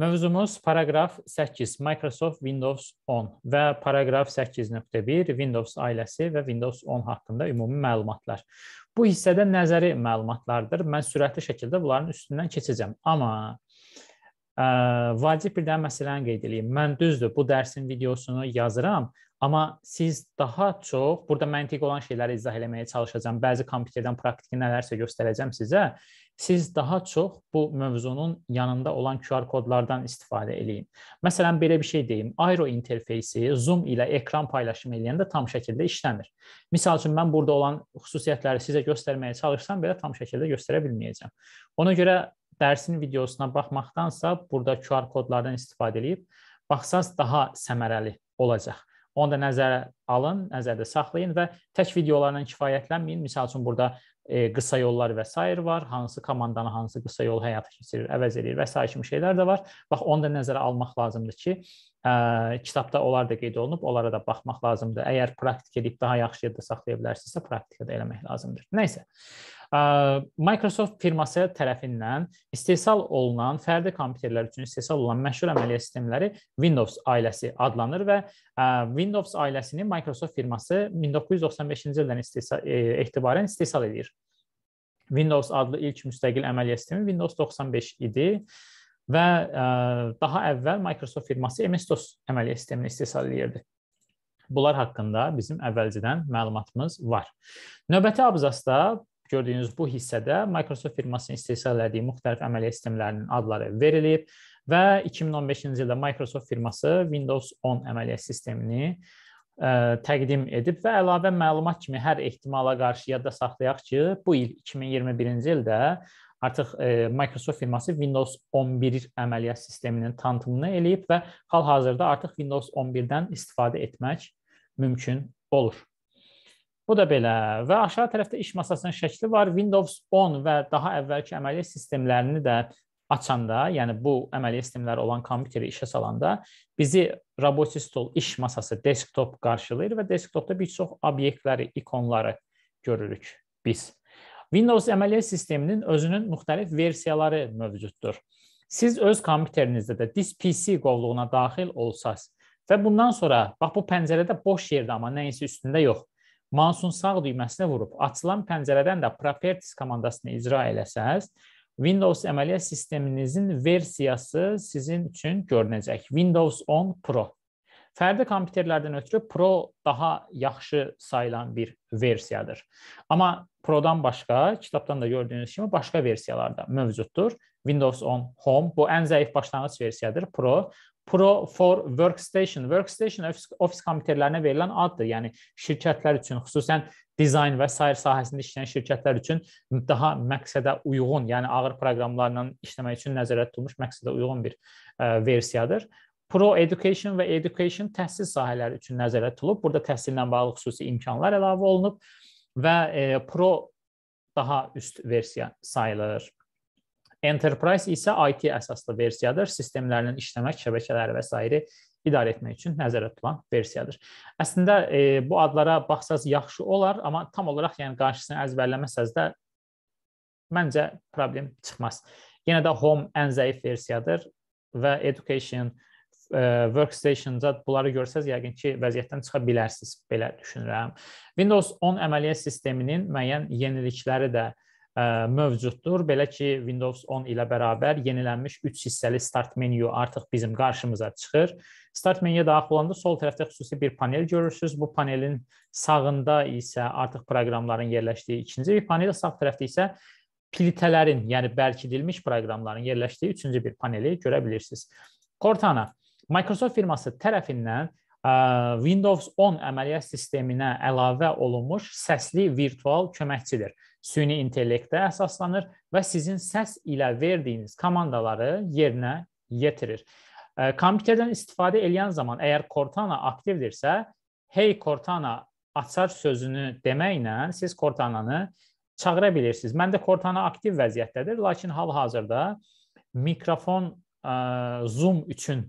Mövzumuz paraqraf 8 Microsoft Windows 10 və paraqraf 8.1 Windows ailəsi və Windows 10 haqqında ümumi məlumatlar. Bu hissədə nəzəri məlumatlardır. Mən sürətli şəkildə bunların üstündən keçəcəm. Amma ə, vacib bir dənə məsələni qeyd edeyim. Mən düzdür, bu dərsin videosunu yazıram, amma siz daha çox burada məntiq olan şeyləri izah eləməyə çalışacağam. Bəzi kompüterdən praktiki nələrsə göstərəcəm sizə siz daha çox bu mövzunun yanında olan QR kodlardan istifadə eləyin. Məsələn, belə bir şey deyim. Airo interfeysi Zoom ilə ekran paylaşımı eləyəndə tam şəkildə işləmir. Məsəl üçün mən burada olan xüsusiyyətləri sizə göstərməyə çalışsam belə tam şəkildə göstərə bilməyəcəm. Ona görə dərsin videosuna baxmaqdansa burada QR kodlardan istifadə edib baxsanız daha səmərəli olacaq. Onu da nəzərə alın, nəzərdə saxlayın və tək videolarla kifayətlənməyin. Məsəl üçün burada e, qısa yollar və s. var. Hansı komandanı hansı qısa yol həyata keçirir, əvəz eləyir və s. kimi şeylər də var. Bax onu da nəzərə almaq lazımdır ki, ə, e, kitabda onlar da qeyd olunub, onlara da baxmaq lazımdır. Əgər praktik edib daha yaxşı yadda saxlaya bilərsinizsə, praktikada eləmək lazımdır. Nəysə. Microsoft firması tərəfindən istehsal olunan fərdi kompüterlər üçün istehsal olunan məşhur əməliyyat sistemləri Windows ailəsi adlanır və Windows ailəsini Microsoft firması 1995-ci ildən istehsal e, etibarən istehsal edir. Windows adlı ilk müstəqil əməliyyat sistemi Windows 95 idi və ə, daha əvvəl Microsoft firması MS-DOS əməliyyat sistemini istehsal edirdi. Bunlar haqqında bizim əvvəlcədən məlumatımız var. Növbəti abzasda gördüyünüz bu hissədə Microsoft firmasının istehsal elədiyi müxtəlif əməliyyat sistemlərinin adları verilib və 2015-ci ildə Microsoft firması Windows 10 əməliyyat sistemini ə, e, təqdim edib və əlavə məlumat kimi hər ehtimala qarşı yadda saxlayaq ki, bu il 2021-ci ildə artıq ə, e, Microsoft firması Windows 11 əməliyyat sisteminin tanıtımını eləyib və hal-hazırda artıq Windows 11-dən istifadə etmək mümkün olur. Bu da belə və aşağı tərəfdə iş masasının şəkli var. Windows 10 və daha əvvəlki əməliyyat sistemlərini də açanda, yəni bu əməliyyat sistemləri olan kompüteri işə salanda bizi robotik stol, iş masası, desktop qarşılayır və desktopda bir çox obyektləri, ikonları görürük biz. Windows əməliyyat sisteminin özünün müxtəlif versiyaları mövcuddur. Siz öz kompüterinizdə də Disk PC qovluğuna daxil olsaz və bundan sonra bax bu pəncərədə boş yerdə amma nəyisə üstündə yox mousun sağ düyməsinə vurub açılan pəncərədən də properties komandasını icra eləsəz, Windows əməliyyat sisteminizin versiyası sizin üçün görünəcək. Windows 10 Pro. Fərdi kompüterlərdən ötürü Pro daha yaxşı sayılan bir versiyadır. Amma Pro-dan başqa, kitabdan da gördüyünüz kimi başqa versiyalar da mövcuddur. Windows 10 Home bu ən zəif başlanğıc versiyadır. Pro Pro for Workstation. Workstation ofis, ofis komitələrinə verilən addır. Yəni şirkətlər üçün, xüsusən dizayn və sair sahəsində işləyən şirkətlər üçün daha məqsədə uyğun, yəni ağır proqramlarla işləmək üçün nəzərdə tutulmuş məqsədə uyğun bir ə, e, versiyadır. Pro Education və Education təhsil sahələri üçün nəzərdə tutulub. Burada təhsillə bağlı xüsusi imkanlar əlavə olunub və e, Pro daha üst versiya sayılır. Enterprise isə IT əsaslı versiyadır. Sistemlərinin işləmək, şəbəkələri və s. idarə etmək üçün nəzərdə tutulan versiyadır. Əslində e, bu adlara baxsaz yaxşı olar, amma tam olaraq yəni qarşısını əzbərləməsəz də məncə problem çıxmaz. Yenə də Home ən zəif versiyadır və Education e, workstation-da bunları görsəz yəqin ki, vəziyyətdən çıxa bilərsiniz, belə düşünürəm. Windows 10 əməliyyat sisteminin müəyyən yenilikləri də e, mövcuddur. Belə ki, Windows 10 ilə bərabər yenilənmiş 3 hissəli Start menyu artıq bizim qarşımıza çıxır. Start menyuya daxil olanda sol tərəfdə xüsusi bir panel görürsüz. Bu panelin sağında isə artıq proqramların yerləşdiyi ikinci bir panel, sağ tərəfdə isə plitələrin, yəni bərkidilmiş proqramların yerləşdiyi üçüncü bir paneli görə bilirsiniz. Cortana Microsoft firması tərəfindən Windows 10 əməliyyat sisteminə əlavə olunmuş səsli virtual köməkçidir süni intellektə əsaslanır və sizin səs ilə verdiyiniz komandaları yerinə yetirir. Kompüterdən istifadə edən zaman əgər Cortana aktivdirsə, "Hey Cortana" açar sözünü deməklə siz Cortana-nı çağıra bilirsiniz. Məndə Cortana aktiv vəziyyətdədir, lakin hal-hazırda mikrofon ə, Zoom üçün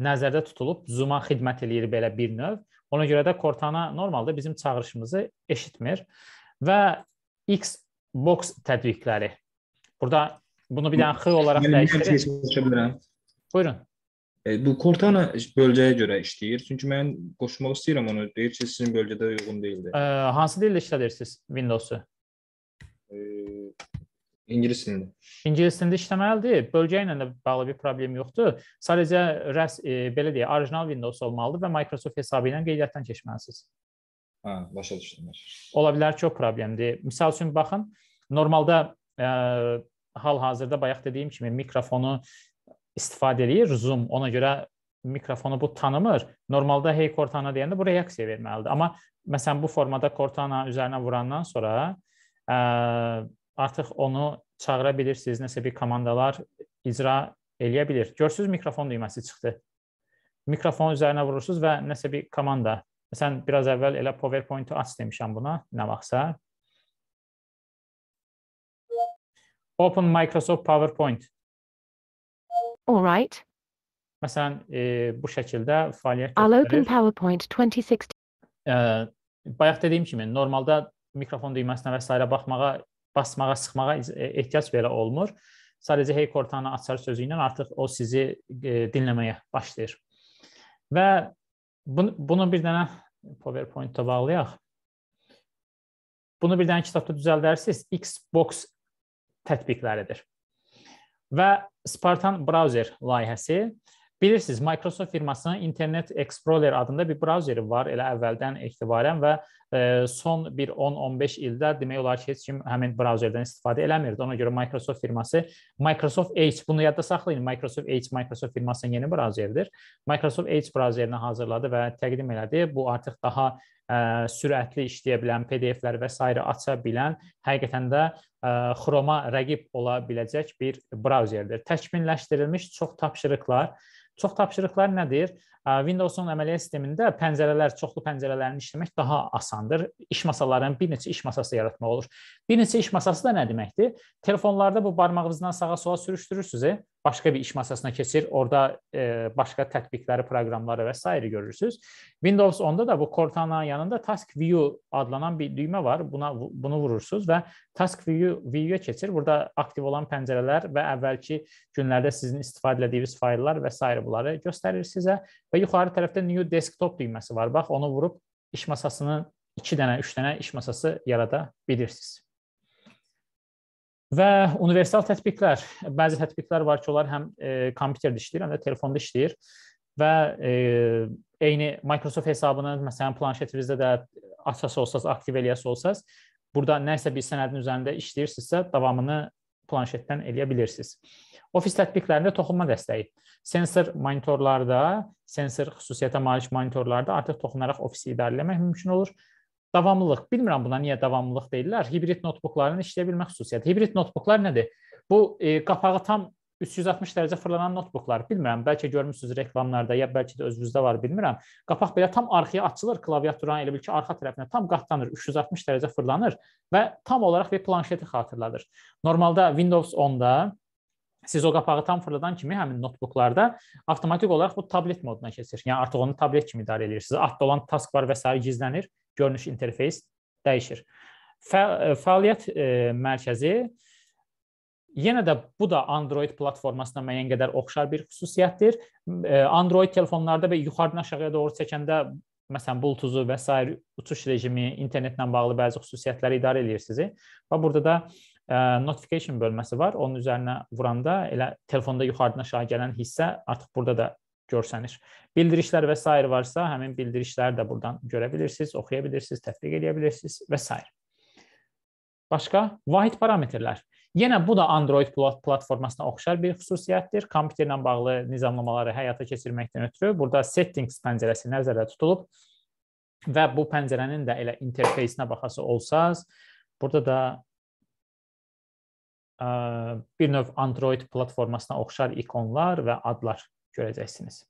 nəzərdə tutulub Zoom-a xidmət eləyir belə bir növ. Ona görə də Cortana normalda bizim çağırışımızı eşitmir və X box tədbiqləri. Burada bunu bir dənə x olaraq dəyişdirək. Buyurun. E, bu Cortana bölgəyə görə işləyir. Çünki mən qoşmaq istəyirəm onu. Deyir ki, sizin bölgədə uyğun deyildi. E, hansı dildə işlədirsiniz Windows-u? E, İngilis dilində. İngilis dilində işləməlidir. Bölgə ilə də bağlı bir problem yoxdur. Sadəcə rəs e, belə deyək, orijinal Windows olmalıdır və Microsoft hesabı ilə qeydiyyatdan keçməlisiniz. Hə, başa düşdüm. Ola bilər ki, o problemdir. Məsəl üçün baxın, normalda e, hal-hazırda bayaq dediyim kimi mikrofonu istifadə eləyir Zoom. Ona görə mikrofonu bu tanımır. Normalda hey Cortana deyəndə bu reaksiya verməlidir. Amma məsələn bu formada Cortana üzərinə vurandan sonra ə, e, artıq onu çağıra bilirsiniz, nəsə bir komandalar icra eləyə bilir. Görsüz mikrofon düyməsi çıxdı. Mikrofon üzərinə vurursunuz və nəsə bir komanda Sən biraz əvvəl elə PowerPoint-u aç demişəm buna, nə vaxtsa. Open Microsoft PowerPoint. All right. Məsələn, e, bu şəkildə fəaliyyət göstərir. I'll open PowerPoint 2016. E, bayaq dediyim kimi, normalda mikrofon düyməsinə və s. baxmağa, basmağa, sıxmağa e, ehtiyac belə olmur. Sadəcə hey kortanı açar sözü ilə artıq o sizi e, dinləməyə başlayır. Və Bunu, bunu bir dənə PowerPoint-da bağlayaq. Bunu bir dənə kitabda düzəldərsiniz. Xbox tətbiqləridir. Və Spartan Browser layihəsi Bilirsiniz, Microsoft firmasının Internet Explorer adında bir brauzeri var elə əvvəldən etibarən və son bir 10-15 ildə demək olar ki, heç kim həmin brauzerdən istifadə eləmirdi. Ona görə Microsoft firması Microsoft Edge bunu yadda saxlayın. Microsoft Edge Microsoft firmasının yeni brauzerdir. Microsoft Edge brauzerini hazırladı və təqdim elədi. Bu artıq daha ə, e, sürətli işləyə bilən PDF-lər və s. aça bilən, həqiqətən də e, Chrome-a rəqib ola biləcək bir brauzerdir. Təkmilləşdirilmiş çox tapşırıqlar Çox tapşırıqlar nədir? Windows-un əməliyyat sistemində pəncərələr, çoxlu pəncərələrin işləmək daha asandır. İş masalarının bir neçə iş masası yaratmaq olur. Bir neçə iş masası da nə deməkdir? Telefonlarda bu barmağınızdan sağa sola sürüşdürürsüz. E? başqa bir iş masasına keçir. Orada e, başqa tətbiqləri, proqramları və s. görürsüz. Windows 10-da da bu Cortana yanında Task View adlanan bir düymə var. Buna bunu vurursunuz və Task View View-yə keçir. Burada aktiv olan pəncərələr və əvvəlki günlərdə sizin istifadə etdiyiniz fayllar və s. bunları göstərir sizə və yuxarı tərəfdə New Desktop düyməsi var. Bax onu vurub iş masasının 2 dənə, 3 dənə iş masası yarada bilirsiniz. Və universal tətbiqlər, bəzi tətbiqlər var ki, onlar həm e, kompüterdə işləyir, həm də telefonda işləyir və e, eyni Microsoft hesabını məsələn planşetinizdə də açsaz olsaz, aktiv eləyəsiz olsaz, burada nəsə bir sənədin üzərində işləyirsinizsə, davamını planşetdən eləyə bilirsiniz. Ofis tətbiqlərində toxunma dəstəyi. Sensor monitorlarda, sensor xüsusiyyətə malik monitorlarda artıq toxunaraq ofisi idarə etmək mümkün olur. Davamlılıq. Bilmirəm buna niyə davamlılıq deyirlər. Hibrid notebookların işləyə bilmək xüsusiyyəti. Hibrid notebooklar nədir? Bu e, qapağı tam 360 dərəcə fırlanan notebooklar. Bilmirəm, bəlkə görmüsünüz reklamlarda ya bəlkə də özünüzdə var, bilmirəm. Qapaq belə tam arxaya açılır, klaviaturanın elə bil ki, arxa tərəfinə tam qatlanır, 360 dərəcə fırlanır və tam olaraq bir planşeti xatırladır. Normalda Windows 10-da siz o qapağı tam fırladan kimi həmin notebooklarda avtomatik olaraq bu tablet moduna keçir. Yəni artıq onu tablet kimi idarə edirsiniz. Altda olan task var və sair gizlənir görünüş interfeys dəyişir. Fə e, fəaliyyət e, mərkəzi yenə də bu da Android platformasına müəyyən qədər oxşar bir xüsusiyyətdir. E, Android telefonlarda və yuxarıdan aşağıya doğru çəkəndə məsələn bluetooth və sair uçuş rejimi, internetlə bağlı bəzi xüsusiyyətləri idarə eləyir sizi. Və burada da e, notification bölməsi var. Onun üzərinə vuranda elə telefonda yuxarıdan aşağı gələn hissə artıq burada da görsənir. Bildirişlər və s. varsa, həmin bildirişləri də buradan görə bilirsiniz, oxuya bilirsiniz, tətbiq edə bilirsiniz və s. Başqa vahid parametrlər. Yenə bu da Android platformasına oxşar bir xüsusiyyətdir. Kompüterlə bağlı nizamlamaları həyata keçirməkdən ötürü burada settings pəncərəsi nəzərdə tutulub və bu pəncərənin də elə interfeysinə baxası olsaz, burada da bir növ Android platformasına oxşar ikonlar və adlar görəcəksiniz.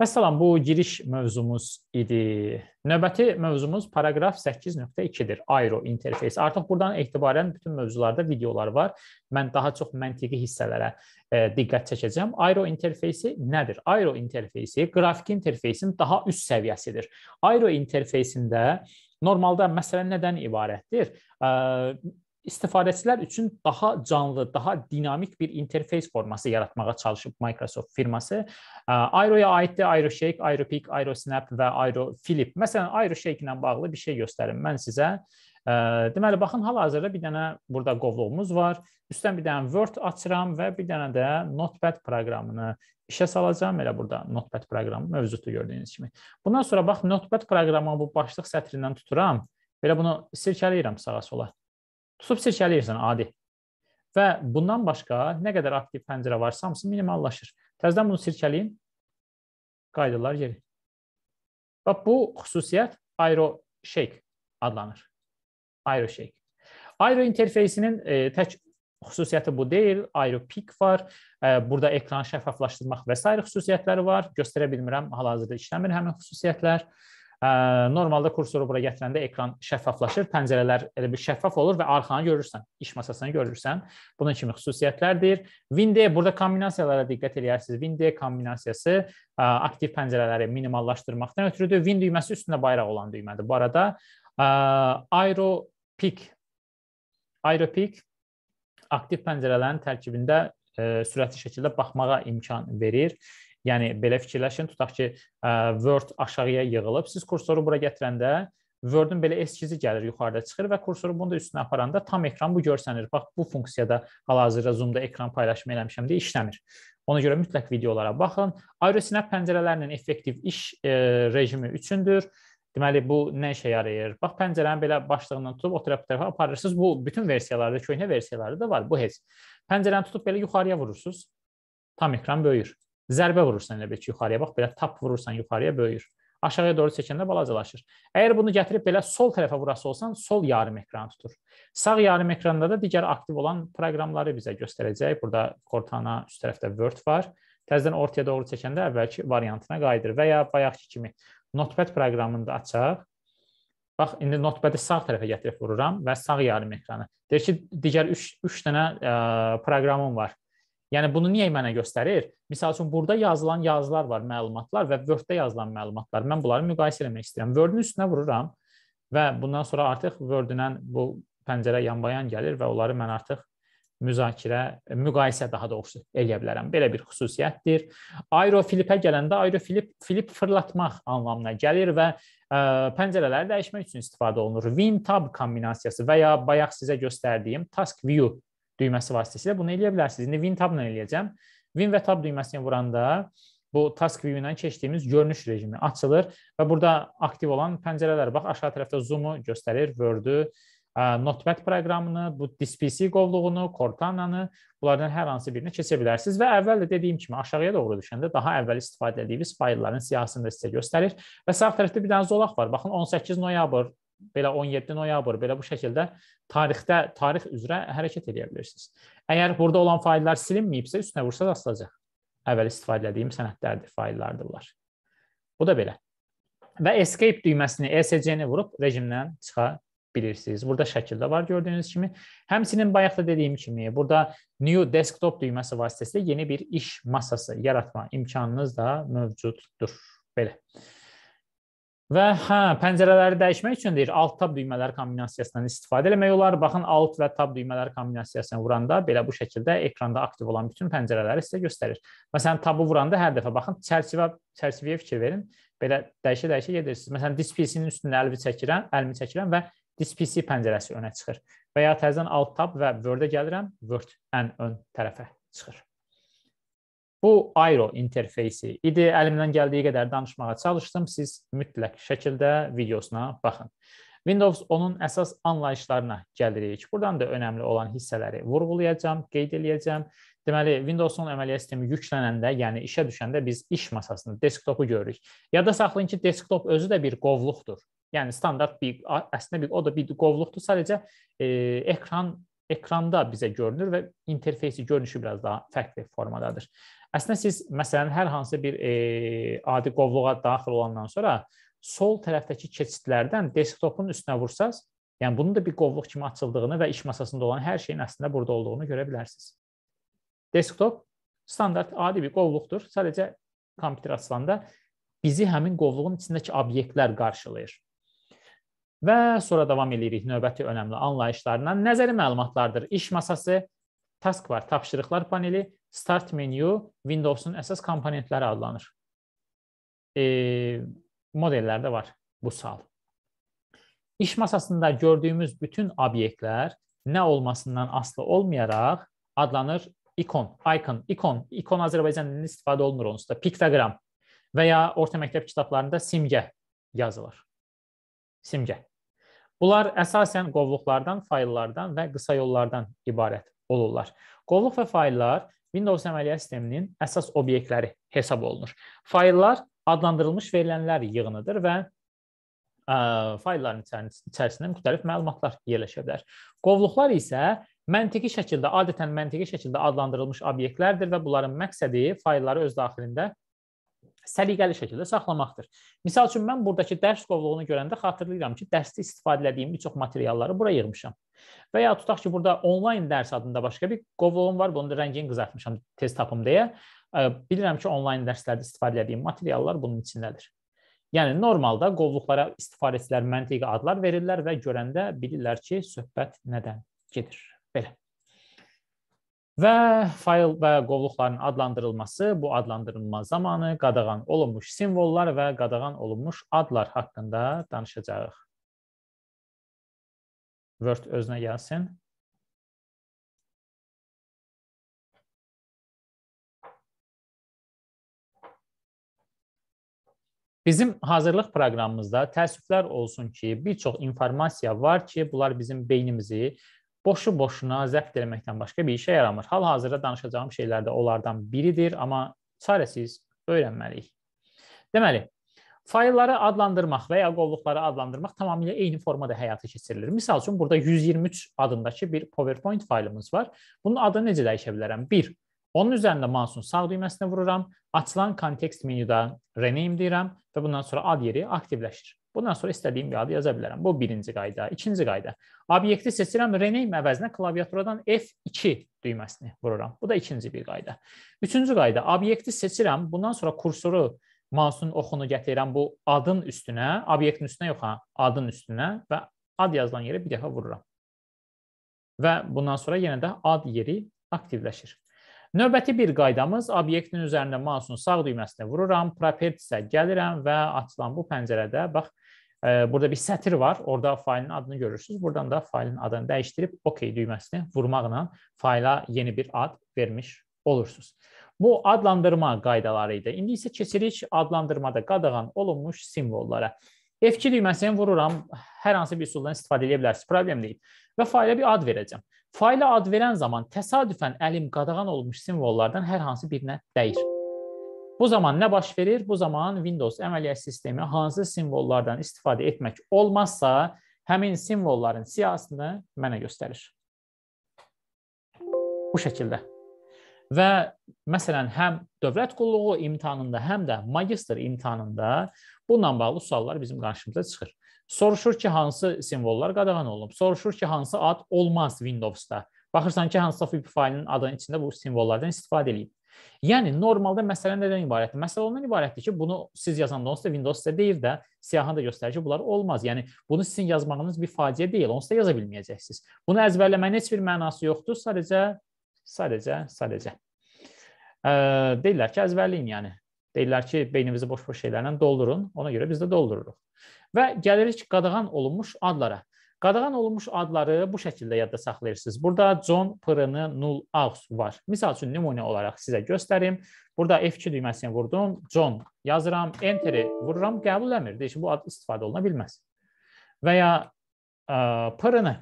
Vəssalam, bu giriş mövzumuz idi. Növbəti mövzumuz paraqraf 8.2-dir. Aero interfeys. Artıq buradan etibarən bütün mövzularda videolar var. Mən daha çox məntiqi hissələrə e, diqqət çəkəcəm. Aero interfeysi nədir? Aero interfeysi qrafik interfeysin daha üst səviyyəsidir. Aero interfeysində normalda məsələ nədən ibarətdir? E, istifadəçilər üçün daha canlı, daha dinamik bir interfeys forması yaratmağa çalışıb Microsoft firması. Airo-ya aiddir AiroShake, AiroPic, AiroSnap və AiroFlip. Məsələn, AiroShake ilə bağlı bir şey göstərim mən sizə. Deməli, baxın, hal-hazırda bir dənə burada qovluğumuz var. Üstdən bir dənə Word açıram və bir dənə də Notepad proqramını işə salacağam. Elə burada Notepad proqramı mövcuddur gördüyünüz kimi. Bundan sonra bax Notepad proqramı bu başlıq sətrindən tuturam. Belə bunu sirkələyirəm sağa sola. Tutub sirkələyirsən adi. Və bundan başqa nə qədər aktiv pəncərə varsa, hamısı minimallaşır. Təzədən bunu sirkələyin, qayıdırlar geri. Və bu xüsusiyyət AeroShake adlanır. AeroShake. Aero interfeysinin e, tək xüsusiyyəti bu deyil. Aero Peak var. E, burada ekranı şəffaflaşdırmaq və s. xüsusiyyətləri var. Göstərə bilmirəm, hal-hazırda işləmir həmin xüsusiyyətlər. E, Normalda kursoru bura gətirəndə ekran şəffaflaşır, pəncərələr elə bir şəffaf olur və arxanı görürsən, iş masasını görürsən. Bunun kimi xüsusiyyətlərdir. Window burada kombinasiyalara diqqət eləyərsiniz. Window kombinasiyası aktiv pəncərələri minimallaşdırmaqdan ötürüdür. Window düyməsi üstündə bayraq olan düymədir. Bu arada Aero Pick Aero Pick aktiv pəncərələrin tərkibində sürətli şəkildə baxmağa imkan verir. Yəni belə fikirləşin, tutaq ki, Word aşağıya yığılıb, siz kursoru bura gətirəndə Word-un belə eskizi gəlir, yuxarıda çıxır və kursoru bunu da üstünə aparanda tam ekran bu görsənir. Bax bu funksiyada hal-hazırda Zoom-da ekran paylaşma eləmişəm deyə işləmir. Ona görə mütləq videolara baxın. AeroSnap pəncərələrinin effektiv iş e, rejimi üçündür. Deməli bu nə işə yarayır? Bax pəncərənin belə başlığından tutub o tərəf tərəfə aparırsınız. Bu bütün versiyalarda, köhnə versiyalarda da var. Bu heç. Pəncərəni tutub belə yuxarıya vurursunuz. Tam ekran böyüyür. Zərbə vurursan elə bil ki, yuxarıya bax, belə tap vurursan yuxarıya böyüyür. Aşağıya doğru çəkəndə balacalaşır. Əgər bunu gətirib belə sol tərəfə vurası olsan, sol yarım ekranı tutur. Sağ yarım ekranda da digər aktiv olan proqramları bizə göstərəcək. Burada Cortana, üst tərəfdə Word var. Təzədən ortaya doğru çəkəndə əvvəlki variantına qayıdır və ya bayaqki kimi Notepad proqramını da açaq. Bax, indi notepadı sağ tərəfə gətirib vururam və sağ yarım ekranı. Deyir ki, digər 3 dənə ə, e, proqramım var. Yəni bunu niyə mənə göstərir? Məsəl üçün burada yazılan yazılar var, məlumatlar və Word-də yazılan məlumatlar. Mən bunları müqayisə etmək istəyirəm. Word-ün üstünə vururam və bundan sonra artıq Word-dən bu pəncərə yanbayan gəlir və onları mən artıq müzakirə, müqayisə daha doğrusu eləyə bilərəm. Belə bir xüsusiyyətdir. Aerofilipə gələndə aerofilip filip fırlatmaq anlamına gəlir və ə, e, pəncərələri dəyişmək üçün istifadə olunur. Win tab kombinasiyası və ya bayaq sizə göstərdiyim task view düyməsi vasitəsilə bunu eləyə bilərsiniz. İndi Win tabla eləyəcəm. Win və tab düyməsini vuranda bu task view-dən keçdiyimiz görünüş rejimi açılır və burada aktiv olan pəncərələr bax aşağı tərəfdə zoom-u göstərir, Word-ü, Notepad proqramını, bu DPC qovluğunu, Cortana'nı, bunlardan hər hansı birini keçə bilərsiniz və əvvəl də dediyim kimi aşağıya doğru düşəndə daha əvvəl istifadə etdiyimiz faylların siyahısını da sizə göstərir və sağ tərəfdə bir dənə zolaq var. Baxın 18 noyabr belə 17 noyabr, belə bu şəkildə tarixdə tarix üzrə hərəkət edə bilirsiniz. Əgər burada olan fayllar silinməyibsə, üstünə vursaz asılacaq. Əvvəl istifadə etdiyim sənədlərdir, fayllardır bunlar. Bu da belə. Və escape düyməsini, ESC-ni vurub rejimdən çıxa bilirsiniz. Burada şəkildə var gördüyünüz kimi. Həmçinin bayaq da dediyim kimi, burada new desktop düyməsi vasitəsilə yeni bir iş masası yaratma imkanınız da mövcuddur. Belə. Və hə, pəncərələri dəyişmək üçün deyir, alt tab düymələri kombinasiyasından istifadə eləmək olar. Baxın, alt və tab düymələri kombinasiyasına vuranda belə bu şəkildə ekranda aktiv olan bütün pəncərələri sizə göstərir. Məsələn, tabı vuranda hər dəfə baxın, çərçivə çərçivəyə fikir verin. Belə dəyişə-dəyişə gedirsiniz. Məsələn, display'sinin üstünə əlimi çəkirəm, əlimi çəkirəm və display pəncərəsi önə çıxır. Və ya təzədən alt tab və Word-ə gəlirəm, Word ən ön tərəfə çıxır. Bu Airo interfeysi idi. Əlimdən gəldiyi qədər danışmağa çalışdım. Siz mütləq şəkildə videosuna baxın. Windows 10-un əsas anlayışlarına gəlirik. Burdan da önəmli olan hissələri vurğulayacağam, qeyd eləyəcəm. Deməli, Windows 10 əməliyyat sistemi yüklənəndə, yəni işə düşəndə biz iş masasını, desktopu görürük. Yada saxlayın ki, desktop özü də bir qovluqdur. Yəni standart bir əslində bir o da bir qovluqdur. Sadəcə e, ekran ekranda bizə görünür və interfeysi görünüşü biraz daha fərqli formadadır. Əslində siz məsələn hər hansı bir e, adi qovluğa daxil olandan sonra sol tərəfdəki keçidlərdən desktopun üstünə vursaz, yəni bunun da bir qovluq kimi açıldığını və iş masasında olan hər şeyin əslində burada olduğunu görə bilərsiniz. Desktop standart adi bir qovluqdur. Sadəcə kompüter açılanda bizi həmin qovluğun içindəki obyektlər qarşılayır. Və sonra davam eləyirik növbəti önəmli anlayışlarla. Nəzəri məlumatlardır. İş masası task var, tapşırıqlar paneli, start menu Windows-un əsas komponentləri adlanır. E, modellərdə var bu sal. İş masasında gördüyümüz bütün obyektlər nə olmasından aslı olmayaraq adlanır ikon, icon, ikon. İkon Azərbaycan dilində istifadə olunur onsuz da. Piktoqram və ya orta məktəb kitablarında simgə yazılır. Simgə. Bunlar əsasən qovluqlardan, fayllardan və qısa yollardan ibarət olurlar. Qovluq və fayllar Windows əməliyyat sisteminin əsas obyektləri hesab olunur. Fayllar adlandırılmış verilənlər yığınıdır və ə, faylların içərisində müxtəlif məlumatlar yerləşə bilər. Qovluqlar isə Məntiqi şəkildə, adətən məntiqi şəkildə adlandırılmış obyektlərdir və bunların məqsədi faylları öz daxilində səliqəli şəkildə saxlamaqdır. Məsəl üçün mən burdakı dərs qovluğunu görəndə xatırlayıram ki, dərsdə istifadə etdiyim bir çox materialları bura yığmışam. Və ya tutaq ki, burada onlayn dərs adında başqa bir qovluğum var, bunun da rəngini qızartmışam tez tapım deyə. Bilirəm ki, onlayn dərslərdə istifadə etdiyim materiallar bunun içindədir. Yəni normalda qovluqlara istifadəçilər məntiqi adlar verirlər və görəndə bilirlər ki, söhbət nədən gedir. Belə Və fayl və qovluqların adlandırılması bu adlandırılma zamanı qadağan olunmuş simvollar və qadağan olunmuş adlar haqqında danışacağıq. Word özünə gəlsin. Bizim hazırlıq proqramımızda təəssüflər olsun ki, bir çox informasiya var ki, bunlar bizim beynimizi boşu boşuna zəbt eləməkdən başqa bir işə yaramır. Hal-hazırda danışacağım şeylər də onlardan biridir, amma çarəsiz öyrənməliyik. Deməli, faylları adlandırmaq və ya qovluqları adlandırmaq tamamilə eyni formada həyata keçirilir. Məsəl üçün burada 123 adındakı bir PowerPoint faylımız var. Bunun adını necə dəyişə bilərəm? 1. Onun üzərində mausun sağ düyməsini vururam, açılan kontekst menyuda rename deyirəm və bundan sonra ad yeri aktivləşir. Bundan sonra istədiyim yadı yaza bilərəm. Bu birinci qayda. İkinci qayda. Obyekti seçirəm, rename əvəzinə klaviaturadan F2 düyməsini vururam. Bu da ikinci bir qayda. Üçüncü qayda. Obyekti seçirəm, bundan sonra kursuru mausun oxunu gətirirəm bu adın üstünə, obyektin üstünə yox ha, adın üstünə və ad yazılan yerə bir dəfə vururam. Və bundan sonra yenə də ad yeri aktivləşir. Növbəti bir qaydamız obyektin üzərində mausun sağ düyməsini vururam, properties-ə gəlirəm və açılan bu pəncərədə bax e, burada bir sətir var. Orada faylin adını görürsüz. Buradan da faylin adını dəyişdirib OK düyməsini vurmaqla fayla yeni bir ad vermiş olursunuz. Bu adlandırma qaydaları idi. İndi isə keçirik adlandırmada qadağan olunmuş simvollara. F2 düyməsini vururam. Hər hansı bir üsuldan istifadə edə bilərsiniz. Problem deyil. Və fayla bir ad verəcəm. Fayla ad verən zaman təsadüfən əlim qadağan olmuş simvollardan hər hansı birinə dəyir. Bu zaman nə baş verir? Bu zaman Windows əməliyyat sistemi hansı simvollardan istifadə etmək olmazsa, həmin simvolların siyahısını mənə göstərir. Bu şəkildə. Və məsələn, həm dövlət qulluğu imtahanında, həm də magistr imtahanında bununla bağlı suallar bizim qarşımıza çıxır. Soruşur ki, hansı simvollar qadağan olunub? Soruşur ki, hansı ad olmaz Windows-da? Baxırsan ki, hansısa FIP faylının adının içində bu simvollardan istifadə edib. Yəni normalda məsələ nədən ibarətdir? Məsələ ondan ibarətdir ki, bunu siz yazanda onsuz da Windows sizə deyir də, siyahını da göstərir ki, bunlar olmaz. Yəni bunu sizin yazmağınız bir faciə deyil, onsuz da yaza bilməyəcəksiniz. Bunu əzbərləməyin heç bir mənası yoxdur, sadəcə sadəcə sadəcə. E, deyirlər ki, əzbərləyin yəni. Deyirlər ki, beynimizi boş-boş şeylərlə doldurun. Ona görə biz də doldururuq. Və gəlirik qadağan olunmuş adlara. Qadağan olunmuş adları bu şəkildə yadda saxlayırsınız. Burada John P-nı 0 AUX var. Məsəl üçün nümunə olaraq sizə göstərim. Burada F2 düyməsini vurdum, John yazıram, Enter-i vururam, qəbul əmr. Deyir ki, bu ad istifadə oluna bilməz. Və ya e, P-nı.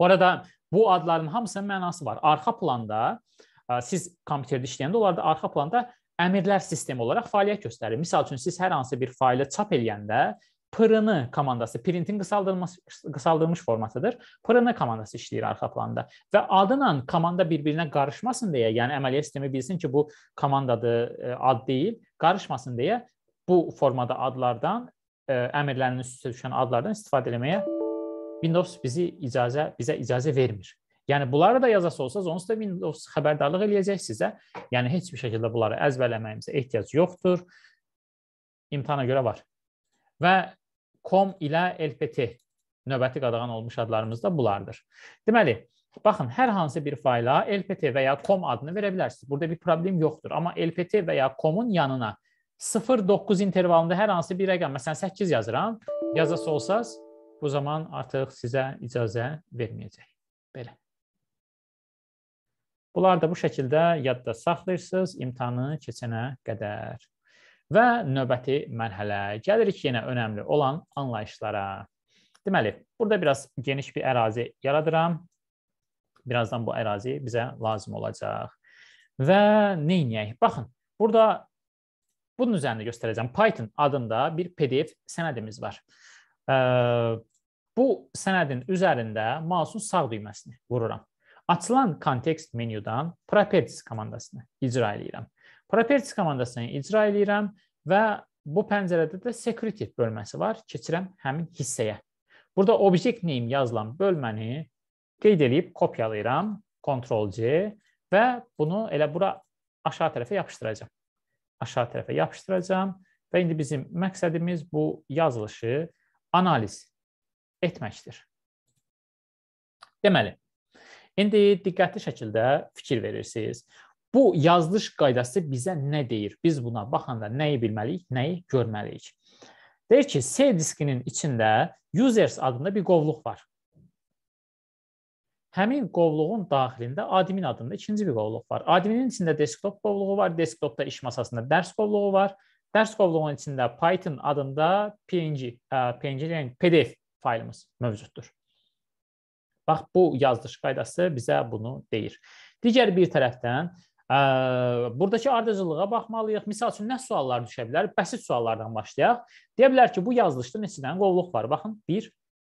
Bu arada bu adların hamısının mənası var. Arxa planda e, siz kompüterdə işləyəndə onlarda arxa planda əmrlər sistemi olaraq fəaliyyət göstərir. Məsəl üçün siz hər hansı bir faylı çap eləyəndə PRN komandası, printin qısaldılmış qısaldılmış formatıdır. PRN komandası işləyir arxa planda və adla komanda bir-birinə qarışmasın deyə, yəni əməliyyat sistemi bilsin ki, bu komandadır, e, ad deyil, qarışmasın deyə bu formada adlardan, e, əmrlərin üstə düşən adlardan istifadə etməyə Windows bizi icazə bizə icazə vermir. Yəni bunları da yazası olsanız, onsuz da Windows xəbərdarlıq eləyəcək sizə. Yəni heç bir şəkildə bunları əzbərləməyimizə ehtiyac yoxdur. İmtahana görə var. Və com ilə LPT növbəti qadağan olmuş adlarımız da bunlardır. Deməli, Baxın, hər hansı bir fayla LPT və ya com adını verə bilərsiniz. Burada bir problem yoxdur. Amma LPT və ya comun yanına 0.9 intervalında hər hansı bir rəqəm, məsələn 8 yazıram, yazası olsaz, bu zaman artıq sizə icazə verməyəcək. Belə. Bunlar da bu şəkildə yadda saxlayırsınız imtahanı keçənə qədər. Və növbəti mərhələ. Gəlirik yenə önəmli olan anlayışlara. Deməli, burada biraz geniş bir ərazi yaradıram. Birazdan bu ərazi bizə lazım olacaq. Və neyniyək? Baxın, burada bunun üzərində göstərəcəm. Python adında bir PDF sənədimiz var. Bu sənədin üzərində mausun sağ düyməsini vururam. Açılan kontekst menyudan Properties komandasını icra edirəm. Properties komandasını icra edirəm və bu pəncərədə də security bölməsi var. Keçirəm həmin hissəyə. Burada object name yazılan bölməni qeyd edib kopyalayıram. Ctrl C və bunu elə bura aşağı tərəfə yapışdıracağam. Aşağı tərəfə yapışdıracağam və indi bizim məqsədimiz bu yazılışı analiz etməkdir. Deməli, İndi diqqətli şəkildə fikir verirsiniz. Bu yazılış qaydası bizə nə deyir? Biz buna baxanda nəyi bilməliyik, nəyi görməliyik? Deyir ki, C diskinin içində users adında bir qovluq var. Həmin qovluğun daxilində admin adında ikinci bir qovluq var. Adminin içində desktop qovluğu var, desktopda iş masasında dərs qovluğu var. Dərs qovluğunun içində Python adında PNG, e, PNG yəni PDF faylımız mövcuddur. Bax bu yazdırış qaydası bizə bunu deyir. Digər bir tərəfdən Buradakı ardıcıllığa baxmalıyıq. Məsəl üçün nə suallar düşə bilər? Bəsit suallardan başlayaq. Deyə bilər ki, bu yazılışda neçə dənə qovluq var? Baxın, 1,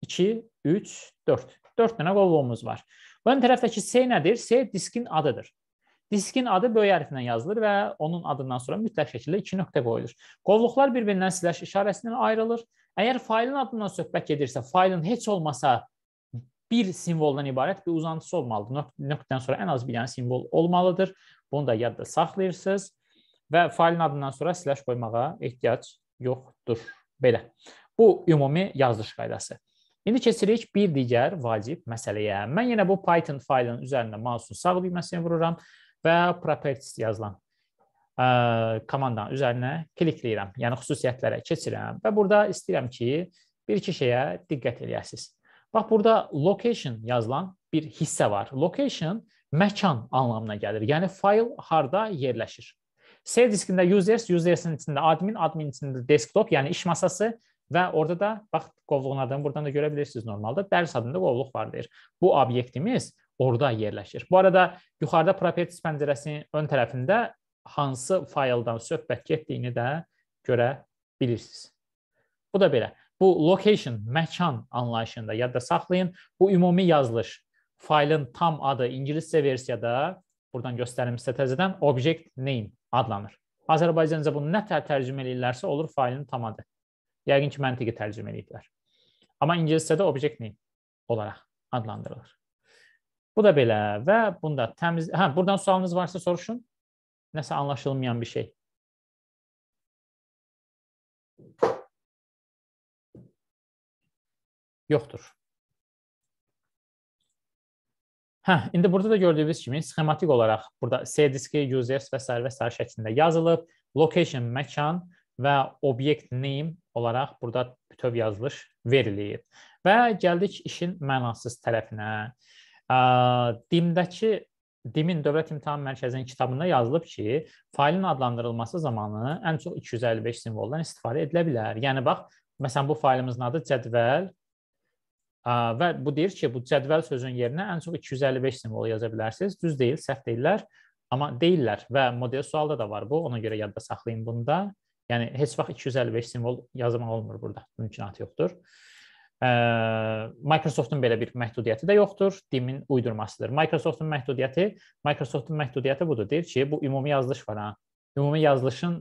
2, 3, 4. 4 dənə qovluğumuz var. Ön tərəfdəki S nədir? S diskin adıdır. Diskin adı böyük hərflə yazılır və onun adından sonra mütləq şəkildə 2 nöqtə qoyulur. Qovluqlar bir-birindən siləş işarəsindən ayrılır. Əgər faylın adından söhbət gedirsə, faylın heç olmasa bir simvoldan ibarət bir uzantısı olmalıdır. Nöqtədən sonra ən az bir dənə simvol olmalıdır. Bunu da yadda saxlayırsınız və faylın adından sonra slash qoymağa ehtiyac yoxdur. Belə. Bu ümumi yazılış qaydası. İndi keçirik bir digər vacib məsələyə. Mən yenə bu Python faylının üzərində mausun sağ düyməsini vururam və properties yazılan ə, komandanın üzərinə klikləyirəm. Yəni xüsusiyyətlərə keçirəm və burada istəyirəm ki, bir-iki şeyə diqqət eləyəsiniz. Bax burada location yazılan bir hissə var. Location məkan anlamına gəlir. Yəni fayl harda yerləşir. Save diskində users, users'ın içində admin, admin içində desktop, yəni iş masası və orada da bax qovluğun adını buradan da görə bilirsiniz normalda. Dərs adında qovluq var deyir. Bu obyektimiz orada yerləşir. Bu arada yuxarıda properties pəncərəsinin ön tərəfində hansı fayldan söhbət getdiyini də görə bilirsiniz. Bu da belə. Bu location, məkan anlayışında yadda saxlayın. Bu ümumi yazılış. Faylın tam adı ingiliscə versiyada, buradan göstərim sizə təzədən, object name adlanır. Azərbaycanca bunu nə tərcümə eləyirlərsə olur faylın tam adı. Yəqin ki, məntiqi tərcümə eləyiblər. Amma ingiliscədə object name olaraq adlandırılır. Bu da belə və bunda təmiz hə burdan sualınız varsa soruşun. Nəsə anlaşılmayan bir şey. yoxdur. Hə, indi burada da gördüyünüz kimi sxematik olaraq burada C diski, users və sair və sair şəklində yazılıb. Location məkan və object name olaraq burada bütöv yazılış verilib. Və gəldik işin mənasız tərəfinə. DIM-dəki DIM-in Dövlət İmtahan Mərkəzinin kitabında yazılıb ki, faylın adlandırılması zamanı ən çox 255 simvoldan istifadə edilə bilər. Yəni bax, məsələn bu faylımızın adı cədvəl Və bu deyir ki, bu cədvəl sözün yerinə ən çox 255 simvolu yaza bilərsiniz. Düz deyil, səhv deyirlər, amma deyirlər və model sualda da var bu. Ona görə yadda saxlayın bunu da. Yəni heç vaxt 255 simvol yazmaq olmur burada. Mümkünatı yoxdur. Microsoftun belə bir məhdudiyyəti də yoxdur. DIM-in uydurmasıdır. Microsoftun məhdudiyyəti, Microsoftun məhdudiyyəti budur. Deyir ki, bu ümumi yazılış var ha. Ümumi yazılışın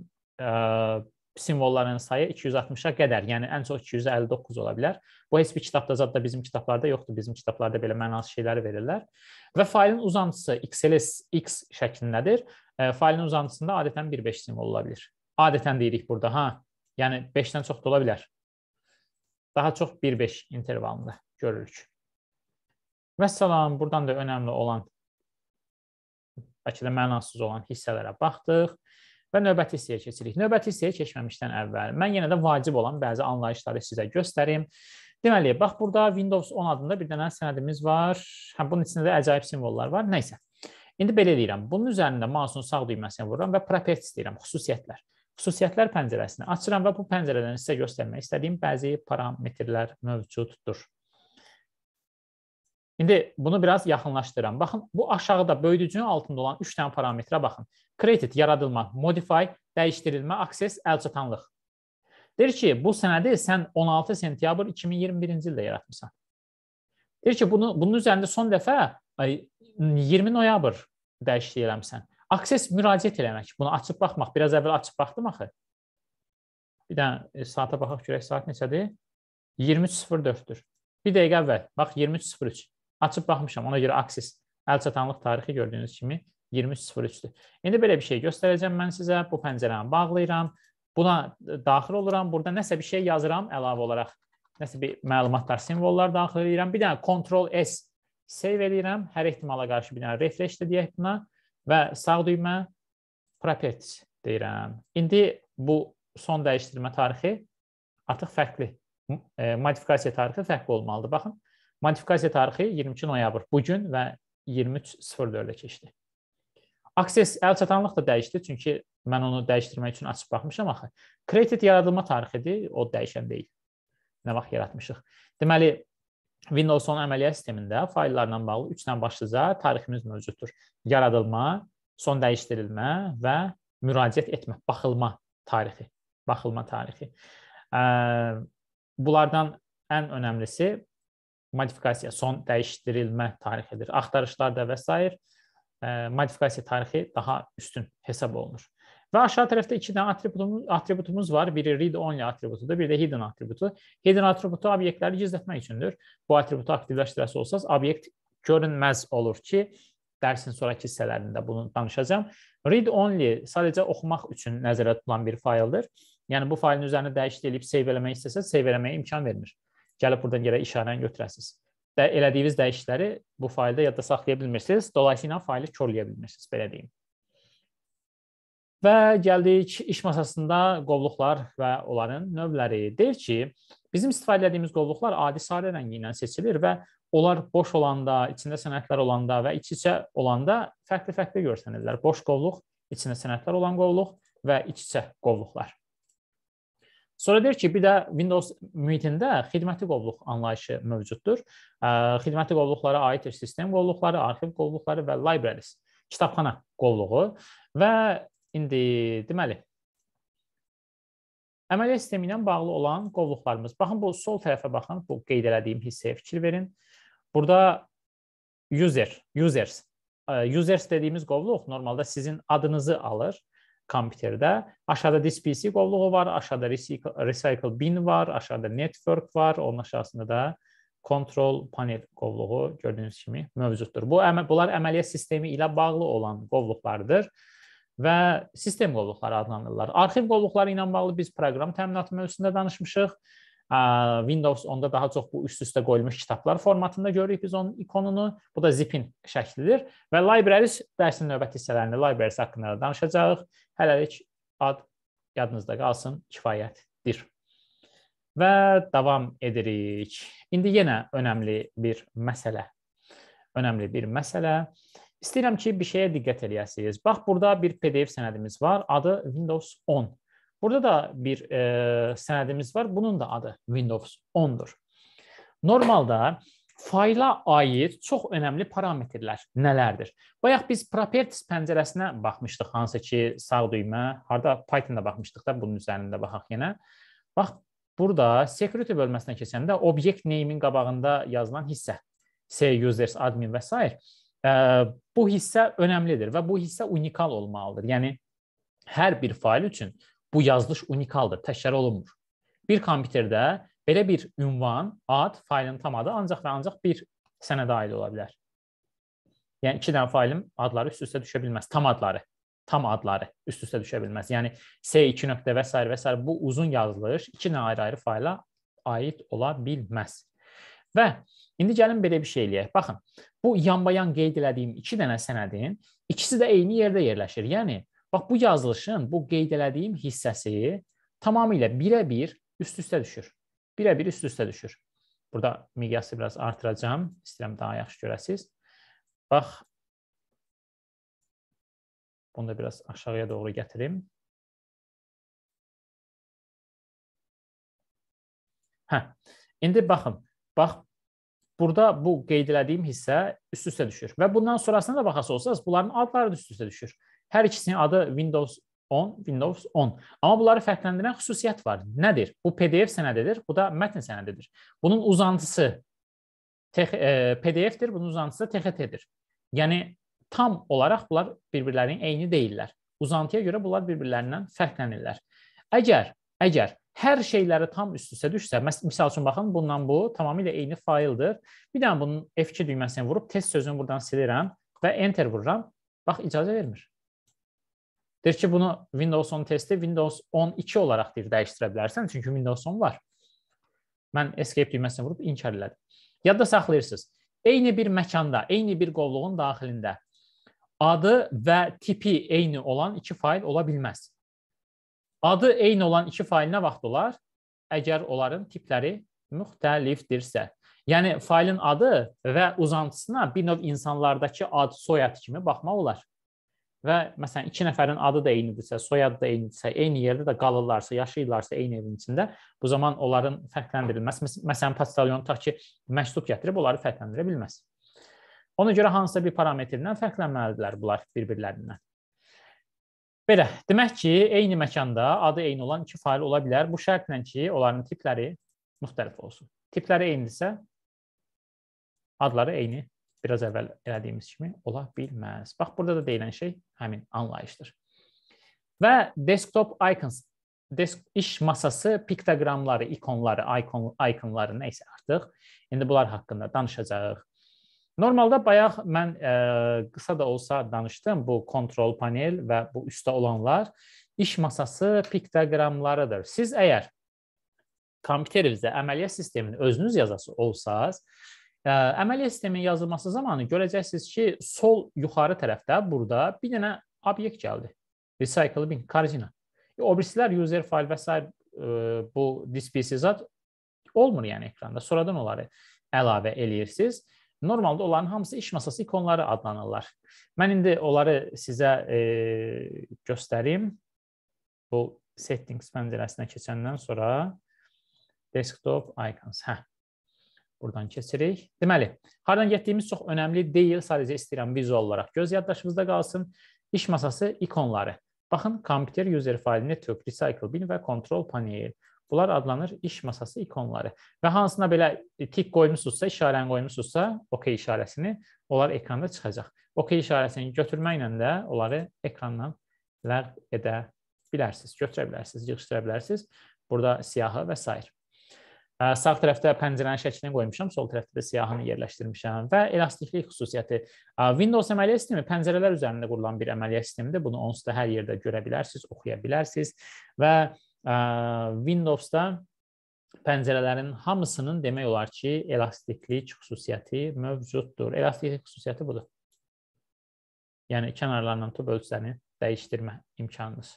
simvolların sayı 260-a qədər, yəni ən çox 259 ola bilər. Bu heç bir kitabda zətdə bizim kitablarda yoxdur. Bizim kitablarda belə mənasız şeyləri verirlər. Və faylın uzantısı XLS X şəklindədir. E, faylın uzantısında adətən 1-5 simvol ola bilir. Adətən deyirik burada, ha. Yəni 5-dən çox da ola bilər. Daha çox 1-5 intervalında görürük. Vəssalam, buradan da önəmli olan bəlkə də mənasız olan hissələrə baxdıq və növbəti hissəyə keçirik. Növbəti hissəyə keçməmişdən əvvəl mən yenə də vacib olan bəzi anlayışları sizə göstərim. Deməli, bax burada Windows 10 adında bir dənə sənədimiz var. Həm bunun içində də əcaib simvollar var. Nə isə. İndi belə deyirəm. Bunun üzərində mausun sağ düyməsini vururam və properties deyirəm, xüsusiyyətlər. Xüsusiyyətlər pəncərəsini açıram və bu pəncərədən sizə göstərmək istədiyim bəzi parametrlər mövcuddur. İndi bunu biraz yaxınlaşdıram. Baxın, bu aşağıda böyüdücünün altında olan 3 dənə parametrə baxın. Credit yaradılma, modify, dəyişdirilmə, access, əlçatanlıq. Deyir ki, bu sənədi sən 16 sentyabr 2021-ci ildə yaratmısan. Deyir ki, bunu, bunun üzərində son dəfə 20 noyabr dəyişiklik eləmsən. Access müraciət eləmək. Bunu açıb baxmaq. Biraz əvvəl açıb baxdım axı. Bir dənə e, saata baxaq görək saat neçədir? 23:04-dür. Bir dəqiqə əvvəl. Bax 23:03. Açıb baxmışam. Ona görə aksis əlçatanlıq tarixi gördüyünüz kimi 23.03-dür. İndi belə bir şey göstərəcəm mən sizə. Bu pəncərəni bağlayıram. Buna daxil oluram. Burada nəsə bir şey yazıram əlavə olaraq. Nəsə bir məlumatlar, simvollar daxil edirəm. Bir dənə Ctrl S save edirəm. Hər ehtimala qarşı bir dənə refresh də deyək buna və sağ düymə properties deyirəm. İndi bu son dəyişdirmə tarixi artıq fərqli e, modifikasiya tarixi fərqli olmalıdır. Baxın, Modifikasiya tarixi 22 noyabr bu gün və 23.04-də keçdi. Access əl çatanlıq da dəyişdi, çünki mən onu dəyişdirmək üçün açıb baxmışam axı. Credit yaradılma tarixidir, o dəyişən deyil. Nə vaxt yaratmışıq? Deməli, Windows 10 əməliyyat sistemində fayllarla bağlı 3 dənə başlıca tariximiz mövcuddur. Yaradılma, son dəyişdirilmə və müraciət etmə, baxılma tarixi, baxılma tarixi. Bunlardan ən önəmlisi modifikasiya son dəyişdirilmə tarixidir. Axtarışlarda və s. E, modifikasiya tarixi daha üstün hesab olunur. Və aşağı tərəfdə iki dənə atributumuz, atributumuz var. Biri read only atributudur, biri də hidden atributu. Hidden atributu obyektləri gizlətmək üçündür. Bu atributu aktivləşdirəsi olsanız, obyekt görünməz olur ki, dərsin sonrakı hissələrində bunu danışacağam. Read only sadəcə oxumaq üçün nəzərdə tutulan bir fayldır. Yəni bu faylın üzərini dəyişdirilib save eləmək istəsə, save eləməyə imkan vermir gəlib buradan yerə işarəni götürəsiniz. Və elədiyiniz dəyişikləri bu faylda yadda saxlaya bilmirsiniz. Dolayısıyla faylı korlaya bilmirsiniz, belə deyim. Və gəldik iş masasında qovluqlar və onların növləri. Deyir ki, bizim istifadə etdiyimiz qovluqlar adi sarı rəngi ilə seçilir və onlar boş olanda, içində sənədlər olanda və iç-içə olanda fərqli-fərqli görsənirlər. Boş qovluq, içində sənədlər olan qovluq və iç-içə qovluqlar. Sonra deyir ki, bir də Windows mühitində xidməti qovluq anlayışı mövcuddur. Xidməti qovluqlara aiddir sistem qovluqları, arxiv qovluqları və libraries, kitabxana qovluğu və indi deməli əməliyyat sistemi ilə bağlı olan qovluqlarımız. Baxın bu sol tərəfə baxın, bu qeyd elədiyim hissəyə fikir verin. Burada user, users, users dediyimiz qovluq normalda sizin adınızı alır kompüterdə. Aşağıda DSPC qovluğu var, aşağıda recycle bin var, aşağıda network var, onun aşağısında da kontrol panel qovluğu gördüyünüz kimi mövcuddur. Bu bunlar əməliyyat sistemi ilə bağlı olan qovluqlardır və sistem qovluqları adlanırlar. Arxiv qovluqları ilə bağlı biz proqram təminatı mövzusunda danışmışıq. Windows 10-da daha çox bu üst-üstə qoyulmuş kitablar formatında görürük biz onun ikonunu. Bu da zipin şəklidir və libraries dərsinin növbəti hissələrində libraries haqqında da danışacağıq. Hələlik ad yadınızda qalsın, kifayətdir. Və davam edirik. İndi yenə önəmli bir məsələ. Önəmli bir məsələ. İstəyirəm ki, bir şeyə diqqət eləyəsiniz. Bax, burada bir PDF sənədimiz var. Adı Windows 10 Burada da bir e, sənədimiz var. Bunun da adı Windows 10-dur. Normalda fayla aid çox önəmli parametrlər nələrdir? Bayaq biz properties pəncərəsinə baxmışdıq, hansı ki, sağ düymə, harda Python-da baxmışdıq da bunun üzərində baxaq yenə. Bax, burada security bölməsinə keçəndə object name-in qabağında yazılan hissə, say users, admin və s. E, bu hissə önəmlidir və bu hissə unikal olmalıdır. Yəni hər bir fayl üçün Bu yazılış unikaldır, təkrar olunmur. Bir kompüterdə belə bir ünvan, ad, faylın tam adı ancaq və ancaq bir sənə daxil ola bilər. Yəni iki dənə faylın adları üst-üstə düşə bilməz, tam adları, tam adları üst-üstə düşə bilməz. Yəni S2 nöqtə və s. və s. bu uzun yazılış iki dənə ayrı-ayrı fayla aid ola bilməz. Və İndi gəlin belə bir şey eləyək. Baxın, bu yanbayan qeyd elədiyim 2 dənə sənədin ikisi də eyni yerdə yerləşir. Yəni Bax bu yazılışın bu qeyd elədiyim hissəsi tamamilə birə-bir üst-üstə düşür. Birə-bir üst-üstə düşür. Burada miqyası biraz artıracağam. İstəyirəm daha yaxşı görəsiz. Bax bunu da biraz aşağıya doğru gətirim. Hə. İndi baxın. Bax burada bu qeyd elədiyim hissə üst-üstə düşür və bundan sonrasına da baxası olsanız bunların adları da üst-üstə düşür. Hər ikisinin adı Windows 10, Windows 10. Amma bunları fərqləndirən xüsusiyyət var. Nədir? Bu PDF sənədidir, bu da mətn sənədidir. Bunun uzantısı e, PDF-dir, bunun uzantısı TXT-dir. Yəni tam olaraq bunlar bir-birlərinin eyni deyillər. Uzantıya görə bunlar bir-birlərindən fərqlənirlər. Əgər əgər hər şeyləri tam üst-üstə düşsə, məsəl üçün baxın, bundan bu tamamilə eyni fayldır. Bir dənə bunun F2 düyməsini vurub test sözünü buradan silirəm və enter vururam. Bax icazə vermir. Deyir ki, bunu Windows 10 testi Windows 12 olaraq deyir dəyişdirə bilərsən, çünki Windows 10 var. Mən escape düyməsini vurub inkar elədim. Yadda saxlayırsınız. Eyni bir məkanda, eyni bir qovluğun daxilində adı və tipi eyni olan iki fail ola bilməz. Adı eyni olan iki fail nə vaxt olar? Əgər onların tipləri müxtəlifdirsə. Yəni faylın adı və uzantısına bir növ insanlardakı ad, soyad kimi baxmaq olar və məsələn iki nəfərin adı da eynidirsə, soyadı da eynidirsə, eyni yerdə də qalırlarsa, yaşayırlarsa eyni evin içində, bu zaman onların fərqləndirilməsi, məsələn, postalyon tutaq ki, məktub gətirib onları fərqləndirə bilməz. Ona görə hansısa bir parametrdən fərqlənməlidirlər bunlar bir-birlərindən. Belə, demək ki, eyni məkanda adı eyni olan iki fail ola bilər. Bu şərtlə ki, onların tipləri müxtəlif olsun. Tipləri eynidirsə, adları eyni biraz əvvəl elədiyimiz kimi ola bilməz. Bax, burada da deyilən şey həmin anlayışdır. Və desktop icons, desk iş masası piktoqramları, ikonları, icon, iconları nə isə artıq. İndi bunlar haqqında danışacağıq. Normalda bayaq mən ə, e, qısa da olsa danışdım bu kontrol panel və bu üstdə olanlar iş masası piktoqramlarıdır. Siz əgər kompüterinizdə əməliyyat sistemini özünüz yazası olsanız, Əməliyyat sisteminin yazılması zamanı görəcəksiniz ki, sol yuxarı tərəfdə burada bir dənə obyekt gəldi. Recycling kortina. O birisilər user fayl və s. E, bu dispensizat olmur yəni ekranda. Sonradan onları əlavə eləyirsiniz. Normalda onların hamısı iş masası ikonları adlanırlar. Mən indi onları sizə e, göstərim. Bu settings pəncərəsinə keçəndən sonra desktop icons. Hə. Buradan keçirik. Deməli, hardan getdiyimiz çox önəmli deyil. Sadəcə istəyirəm vizual olaraq göz yaddaşımızda qalsın. İş masası ikonları. Baxın, kompüter user failini tök, recycle bin və control panel. Bunlar adlanır iş masası ikonları. Və hansına belə tik qoymusunuzsa, işarəni qoymusunuzsa, OK işarəsini, onlar ekranda çıxacaq. OK işarəsini götürməklə də onları ekrandan ləğv edə bilərsiniz, götürə bilərsiniz, yığışdıra bilərsiniz. Burada siyahı və s. Sağ tərəfdə pəncərənin şəklini qoymuşam, sol tərəfdə də siyahını yerləşdirmişəm və elastiklik xüsusiyyəti. Windows əməliyyat sistemi pəncərələr üzərində qurulan bir əməliyyat sistemidir. Bunu onsuz da hər yerdə görə bilərsiniz, oxuya bilərsiniz və Windows-da pəncərələrin hamısının demək olar ki, elastiklik xüsusiyyəti mövcuddur. Elastiklik xüsusiyyəti budur. Yəni kənarlarından tutub ölçülərini dəyişdirmə imkanınız.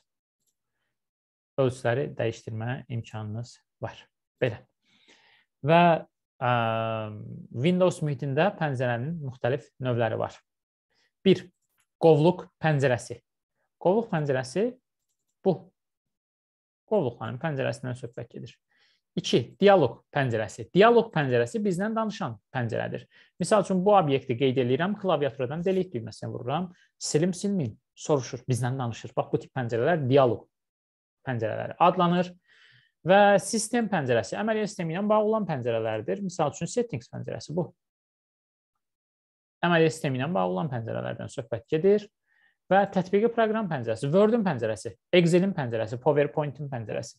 Ölçüləri dəyişdirmə imkanınız var. Belə və ə, e, Windows mühitində pəncərənin müxtəlif növləri var. 1. Qovluq pəncərəsi. Qovluq pəncərəsi bu qovluqların pəncərəsindən söhbət gedir. 2. Dialoq pəncərəsi. Dialoq pəncərəsi bizlə danışan pəncərədir. Məsəl üçün bu obyekti qeyd edirəm, klaviaturadan delete düyməsini vururam, silim silməyim, soruşur, bizlə danışır. Bax bu tip pəncərələr dialoq pəncərələri adlanır. Və sistem pəncərəsi əməliyyat sistemi ilə bağlı olan pəncərələrdir. Məsəl üçün settings pəncərəsi bu. Əməliyyat sistemi ilə bağlı olan pəncərələrdən söhbət gedir. Və tətbiqi proqram pəncərəsi, Word-ün pəncərəsi, Excel-in pəncərəsi, PowerPoint-in pəncərəsi.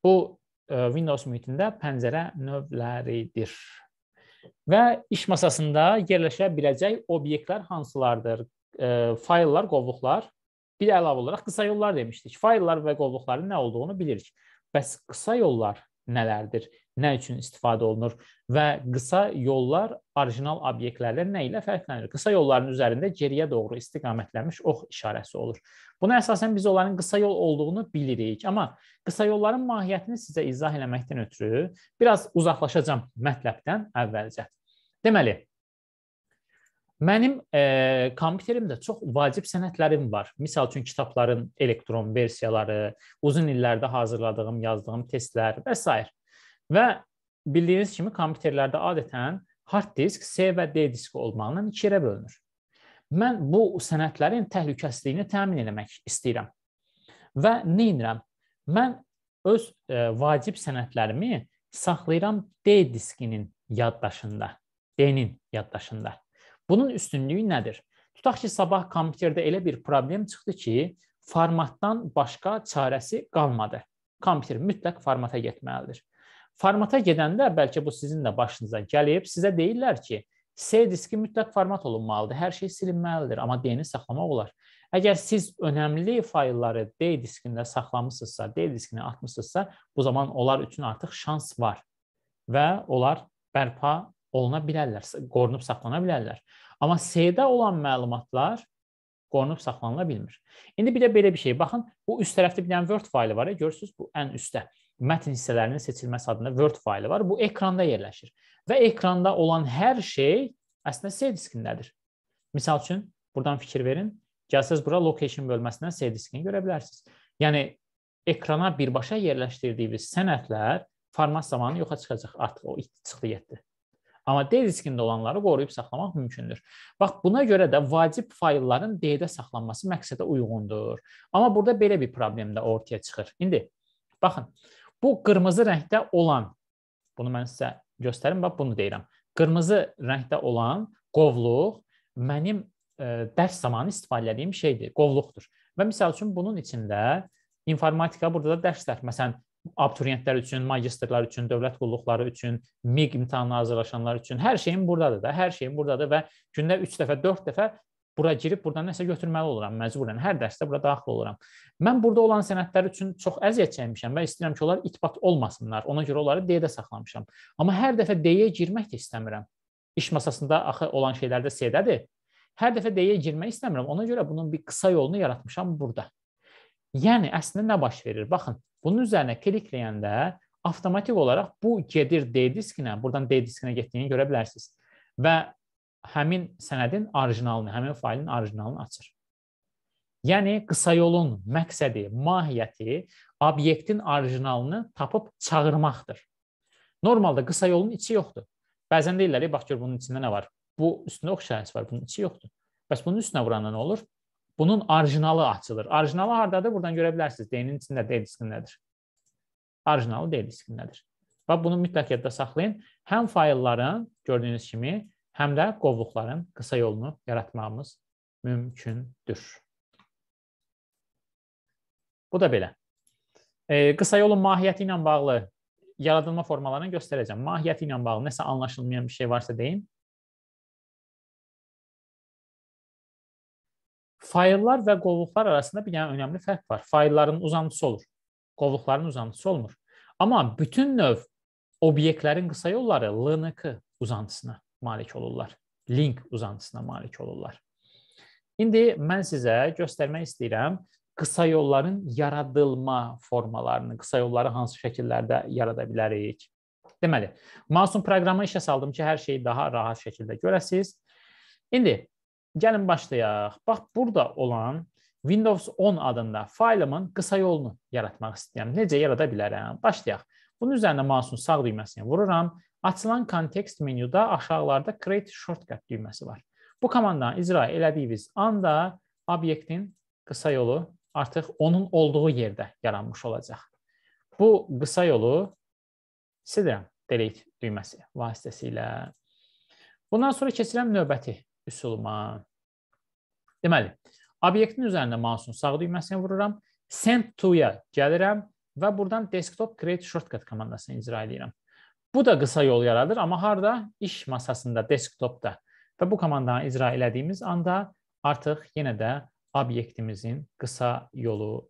Bu e, Windows mühitində pəncərə növləridir. Və iş masasında yerləşə biləcək obyektlər hansılardır? E, fayllar, qovluqlar, bir də əlavə olaraq qısa yollar demişdik. Fayllar və qovluqların nə olduğunu bilirik. Bəs qısa yollar nələrdir? Nə üçün istifadə olunur və qısa yollar orijinal obyektlərdən nə ilə fərqlənir? Qısa yolların üzərində geriyə doğru istiqamətlənmiş ox işarəsi olur. Buna əsasən biz onların qısa yol olduğunu bilirik, amma qısa yolların mahiyyətini sizə izah eləməkdən ötürü biraz uzaqlaşacağam mətləbdən əvvəlcə. Deməli, Mənim e, kompüterimdə çox vacib sənədlərim var. Məsəl üçün kitabların elektron versiyaları, uzun illərdə hazırladığım, yazdığım testlər və s. Və bildiyiniz kimi kompüterlərdə adətən hard disk C və D diski olmaqla iki yerə bölünür. Mən bu sənədlərin təhlükəsizliyini təmin etmək istəyirəm. Və nə edirəm? Mən öz e, vacib sənədlərimi saxlayıram D diskinin yaddaşında, D-nin yaddaşında. Bunun üstünlüyü nədir? Tutaq ki, sabah kompüterdə elə bir problem çıxdı ki, formatdan başqa çarəsi qalmadı. Kompüter mütləq formata getməlidir. Formata gedəndə bəlkə bu sizin də başınıza gəlib, sizə deyirlər ki, C diski mütləq format olunmalıdır. Hər şey silinməlidir, amma D-ni saxlamaq olar. Əgər siz önəmli faylları D diskində saxlamısınızsa, D diskinə atmısınızsa, bu zaman onlar üçün artıq şans var və onlar bərpa oluna bilərlər, qorunub saxlana bilərlər. Amma C-də olan məlumatlar qorunub saxlanıla bilmir. İndi bir də belə bir şey. Baxın, bu üst tərəfdə bir dənə Word faylı var. Ya, görürsüz, bu ən üstdə mətn hissələrinin seçilməsi adında Word faylı var. Bu ekranda yerləşir. Və ekranda olan hər şey əslində C diskindədir. Məsəl üçün, buradan fikir verin. Gəlsəz bura location bölməsindən C diskini görə bilərsiniz. Yəni ekrana birbaşa yerləşdirdiyimiz sənədlər format zamanı yoxa çıxacaq artıq o çıxdı getdi. Amma D diskində olanları qoruyub saxlamaq mümkündür. Bax, buna görə də vacib faylların D-də saxlanması məqsədə uyğundur. Amma burada belə bir problem də ortaya çıxır. İndi baxın, bu qırmızı rəngdə olan, bunu mən sizə göstərim, bax bunu deyirəm. Qırmızı rəngdə olan qovluq mənim ə, e, dərs zamanı istifadə etdiyim şeydir, qovluqdur. Və məsəl üçün bunun içində informatika burada da dərslər, məsələn, abituriyentlər üçün, magistrlər üçün, dövlət qulluqları üçün, MIQ imtahanına hazırlaşanlar üçün hər şeyim burdadır da, hər şeyim burdadır və gündə 3 dəfə, 4 dəfə bura girib burdan nəsə götürməli oluram məcburən. Hər dərsdə bura daxil oluram. Mən burada olan sənədlər üçün çox əziyyət çəkmişəm və istəyirəm ki, onlar itbat olmasınlar. Ona görə onları D-də saxlamışam. Amma hər dəfə D-yə girmək də istəmirəm. İş masasında axı olan şeylər də C-dədir. Hər dəfə D-yə girmək istəmirəm. Ona görə bunun bir qısa yolunu yaratmışam burada. Yəni əslində nə baş verir? Baxın, Bunun üzərinə klikləyəndə avtomatik olaraq bu gedir D diskinə, buradan D diskinə getdiyini görə bilərsiniz. Və həmin sənədin orijinalını, həmin faylın orijinalını açır. Yəni qısa yolun məqsədi, mahiyyəti obyektin orijinalını tapıb çağırmaqdır. Normalda qısa yolun içi yoxdur. Bəzən deyirlər, bax gör bunun içində nə var? Bu üstündə oxşar hərf var, bunun içi yoxdur. Bəs bunun üstünə vuranda nə olur? Bunun orijinalı açılır. Orijinalı hardadır? Buradan görə bilərsiniz. D-nin içində D diskindədir. Orijinalı D diskindədir. Və bunu mütləq yadda saxlayın. Həm faylların gördüyünüz kimi, həm də qovluqların qısa yolunu yaratmağımız mümkündür. Bu da belə. E, qısa yolun mahiyyəti ilə bağlı yaradılma formalarını göstərəcəm. Mahiyyəti ilə bağlı nəsə anlaşılmayan bir şey varsa deyim. Fayllar və qovluqlar arasında bir dənə önəmli fərq var. Faylların uzantısı olur. Qovluqların uzantısı olmur. Amma bütün növ obyektlərin qısa yolları LNK uzantısına malik olurlar. Link uzantısına malik olurlar. İndi mən sizə göstərmək istəyirəm qısa yolların yaradılma formalarını, qısa yolları hansı şəkillərdə yarada bilərik. Deməli, Masum proqramı işə saldım ki, hər şeyi daha rahat şəkildə görəsiz. İndi Gəlin başlayaq. Bax, burada olan Windows 10 adında faylımın qısa yolunu yaratmaq istəyirəm. Necə yarada bilərəm? Başlayaq. Bunun üzərinə mausun sağ düyməsini vururam. Açılan kontekst menyuda aşağılarda Create Shortcut düyməsi var. Bu komandanı icra elədiyiniz anda obyektin qısa yolu artıq onun olduğu yerdə yaranmış olacaq. Bu qısa yolu silirəm delete düyməsi vasitəsilə. Bundan sonra keçirəm növbəti üsuluma. Deməli, obyektin üzərində mausun sağ düyməsini vururam. Send to-ya gəlirəm və buradan desktop create shortcut komandasını icra edirəm. Bu da qısa yol yaradır, amma harda? İş masasında, desktopda. Və bu komandanı icra elədiyimiz anda artıq yenə də obyektimizin qısa yolu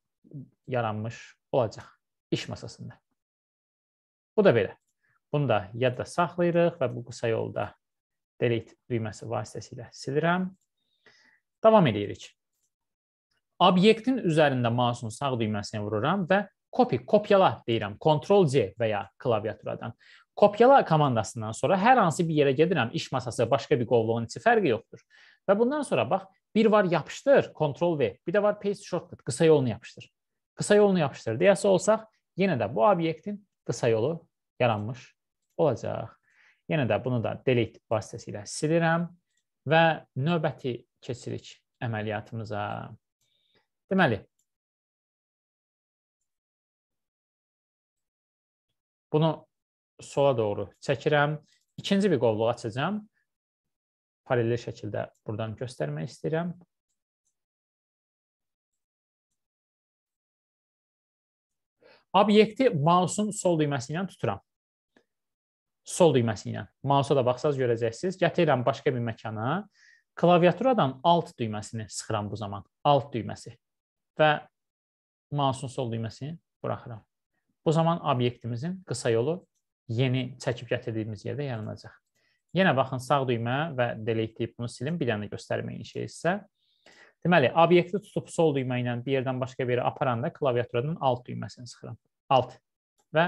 yaranmış olacaq iş masasında. Bu da belə. Bunu da yadda saxlayırıq və bu qısa yolda delete düyməsi vasitəsilə silirəm. Davam edirik. Obyektin üzərində mausun sağ düyməsinə vururam və copy, kopyala deyirəm. Ctrl C və ya klaviaturadan. Kopyala komandasından sonra hər hansı bir yerə gedirəm, iş masası, başqa bir qovluğun içi fərqi yoxdur. Və bundan sonra bax, bir var yapışdır, Ctrl V, bir də var paste shortcut, qısa yolunu yapışdır. Qısa yolunu yapışdır deyəsə olsaq, yenə də bu obyektin qısa yolu yaranmış olacaq. Yenə də bunu da delete vasitəsilə silirəm və növbəti keçirik əməliyyatımıza. Deməli, bunu sola doğru çəkirəm. İkinci bir qovluq açacağam. Paralel şəkildə buradan göstərmək istəyirəm. Obyekti mausun sol düyməsi ilə tuturam sol düyməsi ilə. Mausa da baxsaz görəcəksiniz. Gətirirəm başqa bir məkana. Klaviaturadan alt düyməsini sıxıram bu zaman. Alt düyməsi. Və mausun sol düyməsini buraxıram. Bu zaman obyektimizin qısa yolu yeni çəkib gətirdiyimiz yerdə yaranacaq. Yenə baxın sağ düymə və delete deyib bunu silin. Bir dənə göstərməyin şey isə. Deməli, obyekti tutub sol düymə ilə bir yerdən başqa bir yerə aparanda klaviaturadan alt düyməsini sıxıram. Alt və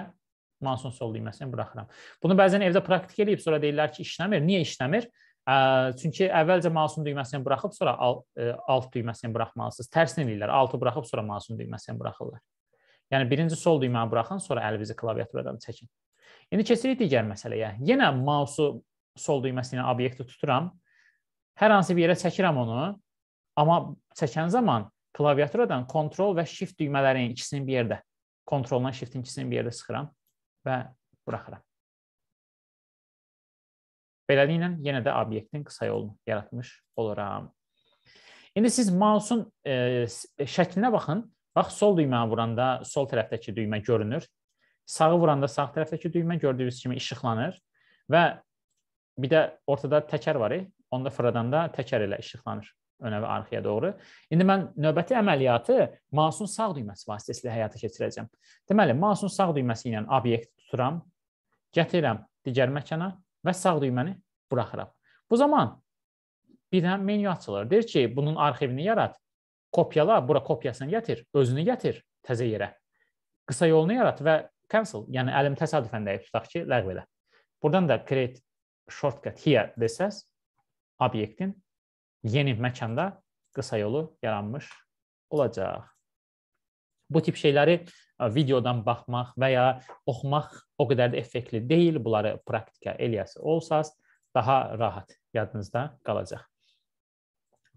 Mansun sol düyməsini buraxıram. Bunu bəzən evdə praktik eləyib sonra deyirlər ki, işləmir. Niyə işləmir? Çünki əvvəlcə mausun düyməsini buraxıb sonra alt düyməsini buraxmalısınız. Tərsini eləyirlər. Altı buraxıb sonra mausun düyməsini buraxırlar. Yəni birinci sol düyməni buraxın, sonra əlinizi klaviaturadan çəkin. İndi keçirik digər məsələyə. Yenə mausu sol düyməsi ilə obyekti tuturam. Hər hansı bir yerə çəkirəm onu. Amma çəkən zaman klaviaturadan Ctrl və Shift düymələrin ikisini bir yerdə, Ctrl-la Shift-in ikisini bir yerdə sıxıram və buraxıram. Beləliklə, yenə də obyektin qısa yolunu yaratmış oluram. İndi siz mausun e, e, şəklinə baxın. Bax, sol düyməni vuranda sol tərəfdəki düymə görünür. Sağı vuranda sağ tərəfdəki düymə gördüyünüz kimi işıqlanır və bir də ortada təkər var, e, onda fırladanda təkər ilə işıqlanır önə və arxaya doğru. İndi mən növbəti əməliyyatı mausun sağ düyməsi vasitəsilə həyata keçirəcəm. Deməli, mausun sağ düyməsi ilə obyekt tuturam, gətirəm digər məkana və sağ düyməni buraxıram. Bu zaman bir dənə menyu açılır. Deyir ki, bunun arxivini yarat, kopyala, bura kopyasını gətir, özünü gətir təzə yerə. Qısa yolunu yarat və cancel, yəni əlim təsadüfən dəyib tutaq ki, ləğv elə. Buradan da create shortcut here desəz, obyektin yeni məkanda qısa yolu yaranmış olacaq. Bu tip şeyləri videodan baxmaq və ya oxumaq o qədər də effektli deyil. Bunları praktika eləyəsi olsaz, daha rahat yadınızda qalacaq.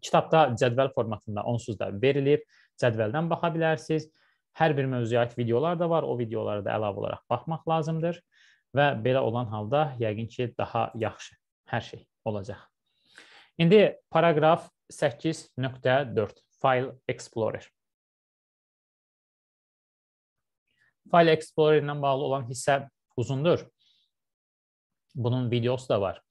Kitabda cədvəl formatında onsuz da verilib, cədvəldən baxa bilərsiniz. Hər bir mövzuya aid videolar da var, o videolara da əlavə olaraq baxmaq lazımdır və belə olan halda yəqin ki, daha yaxşı hər şey olacaq. İndi paraqraf 8.4 File Explorer. File Explorer ilə bağlı olan hissə uzundur. Bunun videosu da var.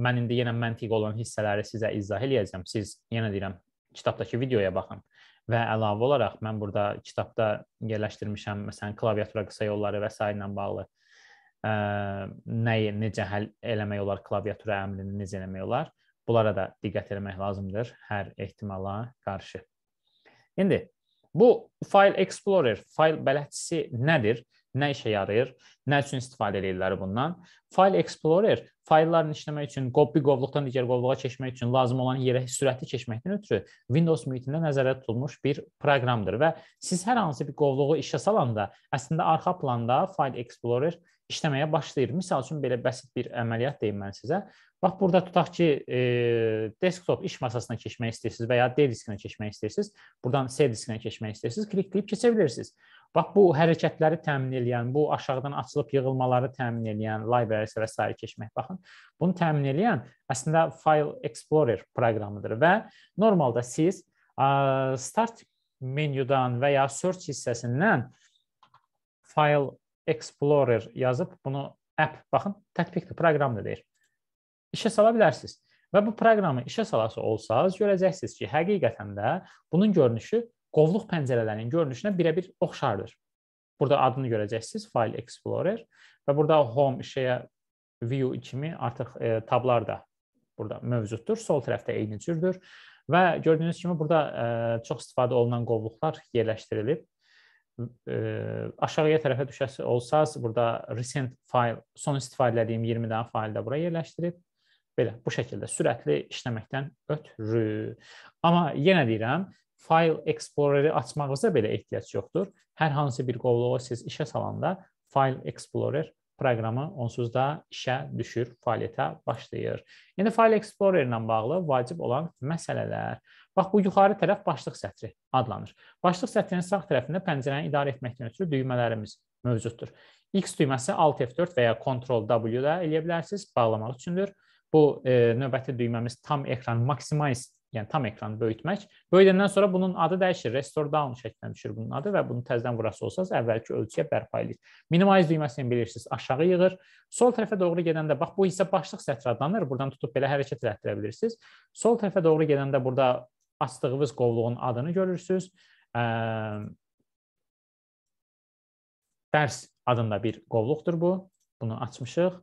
Mən indi yenə məntiq olan hissələri sizə izah eləyəcəm. Siz yenə deyirəm, kitabdakı videoya baxın. Və əlavə olaraq mən burada kitabda yerləşdirmişəm, məsələn, klaviatura qısa yolları və s. ilə bağlı ə, nəyi necə həll eləmək olar, klaviatura əmrini necə eləmək olar. Bunlara da diqqət etmək lazımdır hər ehtimala qarşı. İndi Bu File Explorer, fayl bələdçisi nədir? Nə işə yarayır? Nə üçün istifadə edirlər bundan? File Explorer fayllarını işləmək üçün, bir qovluqdan digər qovluğa keçmək üçün lazım olan yerə sürətli keçməkdən ötürü Windows mühitində nəzərdə tutulmuş bir proqramdır və siz hər hansı bir qovluğu işə salanda əslində arxa planda File Explorer işləməyə başlayır. Məsəl üçün belə bəsit bir əməliyyat deyim mən sizə. Bax burada tutaq ki, e, desktop iş masasına keçmək istəyirsiniz və ya D diskinə keçmək istəyirsiniz. Burdan C diskinə keçmək istəyirsiniz. Klikləyib keçə bilirsiniz. Bax bu hərəkətləri təmin edən, bu aşağıdan açılıb yığılmaları təmin edən, libraries və s. keçmək. Baxın, bunu təmin edən əslində File Explorer proqramıdır və normalda siz ə, start menyudan və ya search hissəsindən File Explorer yazıb bunu app baxın, tətbiqdir, proqramdır deyir işə sala bilərsiniz. Və bu proqramı işə salası olsanız, görəcəksiniz ki, həqiqətən də bunun görünüşü qovluq pəncərələrinin görünüşünə birə-bir oxşardır. Burada adını görəcəksiniz, File Explorer və burada Home işəyə View kimi artıq e, tablar da burada mövcuddur. Sol tərəfdə eyni cürdür və gördüyünüz kimi burada e, çox istifadə olunan qovluqlar yerləşdirilib ə, e, aşağıya tərəfə düşəsi olsaz, burada recent fayl, son istifadələdiyim 20 dənə faylı da bura yerləşdirib. Belə, bu şəkildə sürətli işləməkdən ötürü. Amma yenə deyirəm, fayl exploreri açmağınıza belə ehtiyac yoxdur. Hər hansı bir qovluğu siz işə salanda fayl explorer proqramı onsuz da işə düşür, fəaliyyətə başlayır. İndi yəni fayl explorer ilə bağlı vacib olan məsələlər. Bax bu yuxarı tərəf başlıq sətri adlanır. Başlıq sətrinin sağ tərəfində pəncərəni idarə etməkdən ötürü düymələrimiz mövcuddur. X düyməsi Alt F4 və ya Ctrl W-də eləyə bilərsiniz, bağlamaq üçündür bu e, növbəti düyməmiz tam ekran maximize, yəni tam ekran böyütmək. Böyüdəndən sonra bunun adı dəyişir, restore down şəklinə düşür bunun adı və bunu təzədən vurasılsanız əvvəlki ölçüyə bərpa edir. Minimize düyməsini bilirsiniz, aşağı yığır. Sol tərəfə doğru gedəndə bax bu hissə başlıq sətri adlanır. Buradan tutub belə hərəkət elətdirə bilirsiniz. Sol tərəfə doğru gedəndə burada asdığınız qovluğun adını görürsüz. Ə, dərs adında bir qovluqdur bu. Bunu açmışıq.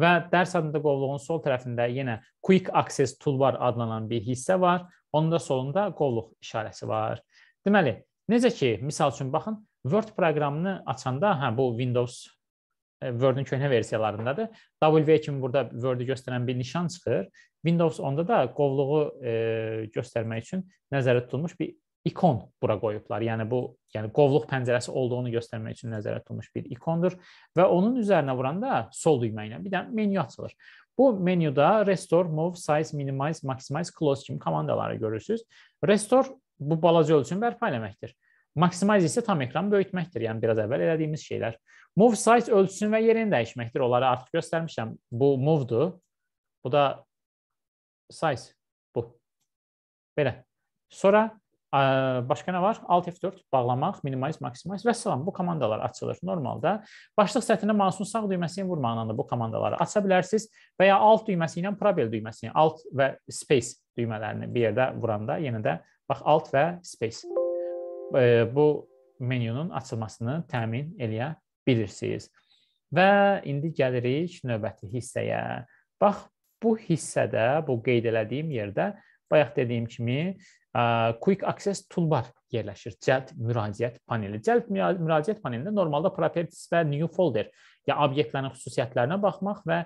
Və dərs adında qovluğun sol tərəfində yenə Quick Access Toolbar adlanan bir hissə var. Onun da solunda qovluq işarəsi var. Deməli, necə ki, misal üçün baxın, Word proqramını açanda, hə bu Windows e, Word-ün köhnə versiyalarındadır. W kimi burada Word-ü göstərən bir nişan çıxır. Windows onda da qovluğu e, göstərmək üçün nəzərdə tutulmuş bir ikon bura qoyublar. Yəni bu, yəni qovluq pəncərəsi olduğunu göstərmək üçün nəzərdə tutulmuş bir ikondur və onun üzərinə vuranda sol düymə ilə bir də menyu açılır. Bu menyuda restore, move, size, minimize, maximize, close kimi komandaları görürsüz. Restore bu balaca ölçünü bərpa eləməkdir. Maximize isə tam ekranı böyütməkdir, yəni biraz əvvəl elədiyimiz şeylər. Move size ölçüsünü və yerini dəyişməkdir. Onları artıq göstərmişəm. Bu move-dur. Bu da size bu. Belə. Sonra Başqa nə var? Alt F4 bağlamaq, minimize, maximize və salam bu komandalar açılır normalda. Başlıq səthində mausun sağ düyməsi ilə vurmaqla da bu komandaları aça bilərsiniz və ya alt düyməsi ilə probel düyməsi ilə alt və space düymələrini bir yerdə vuranda yenə də bax alt və space. Bu menyunun açılmasını təmin eləyə bilirsiniz. Və indi gəlirik növbəti hissəyə. Bax bu hissədə, bu qeyd elədiyim yerdə bayaq dediyim kimi Quick Access Toolbar yerləşir. Cəlb müraciət paneli. Cəlb müraciət panelində normalda Properties və New Folder ya obyektlərin xüsusiyyətlərinə baxmaq və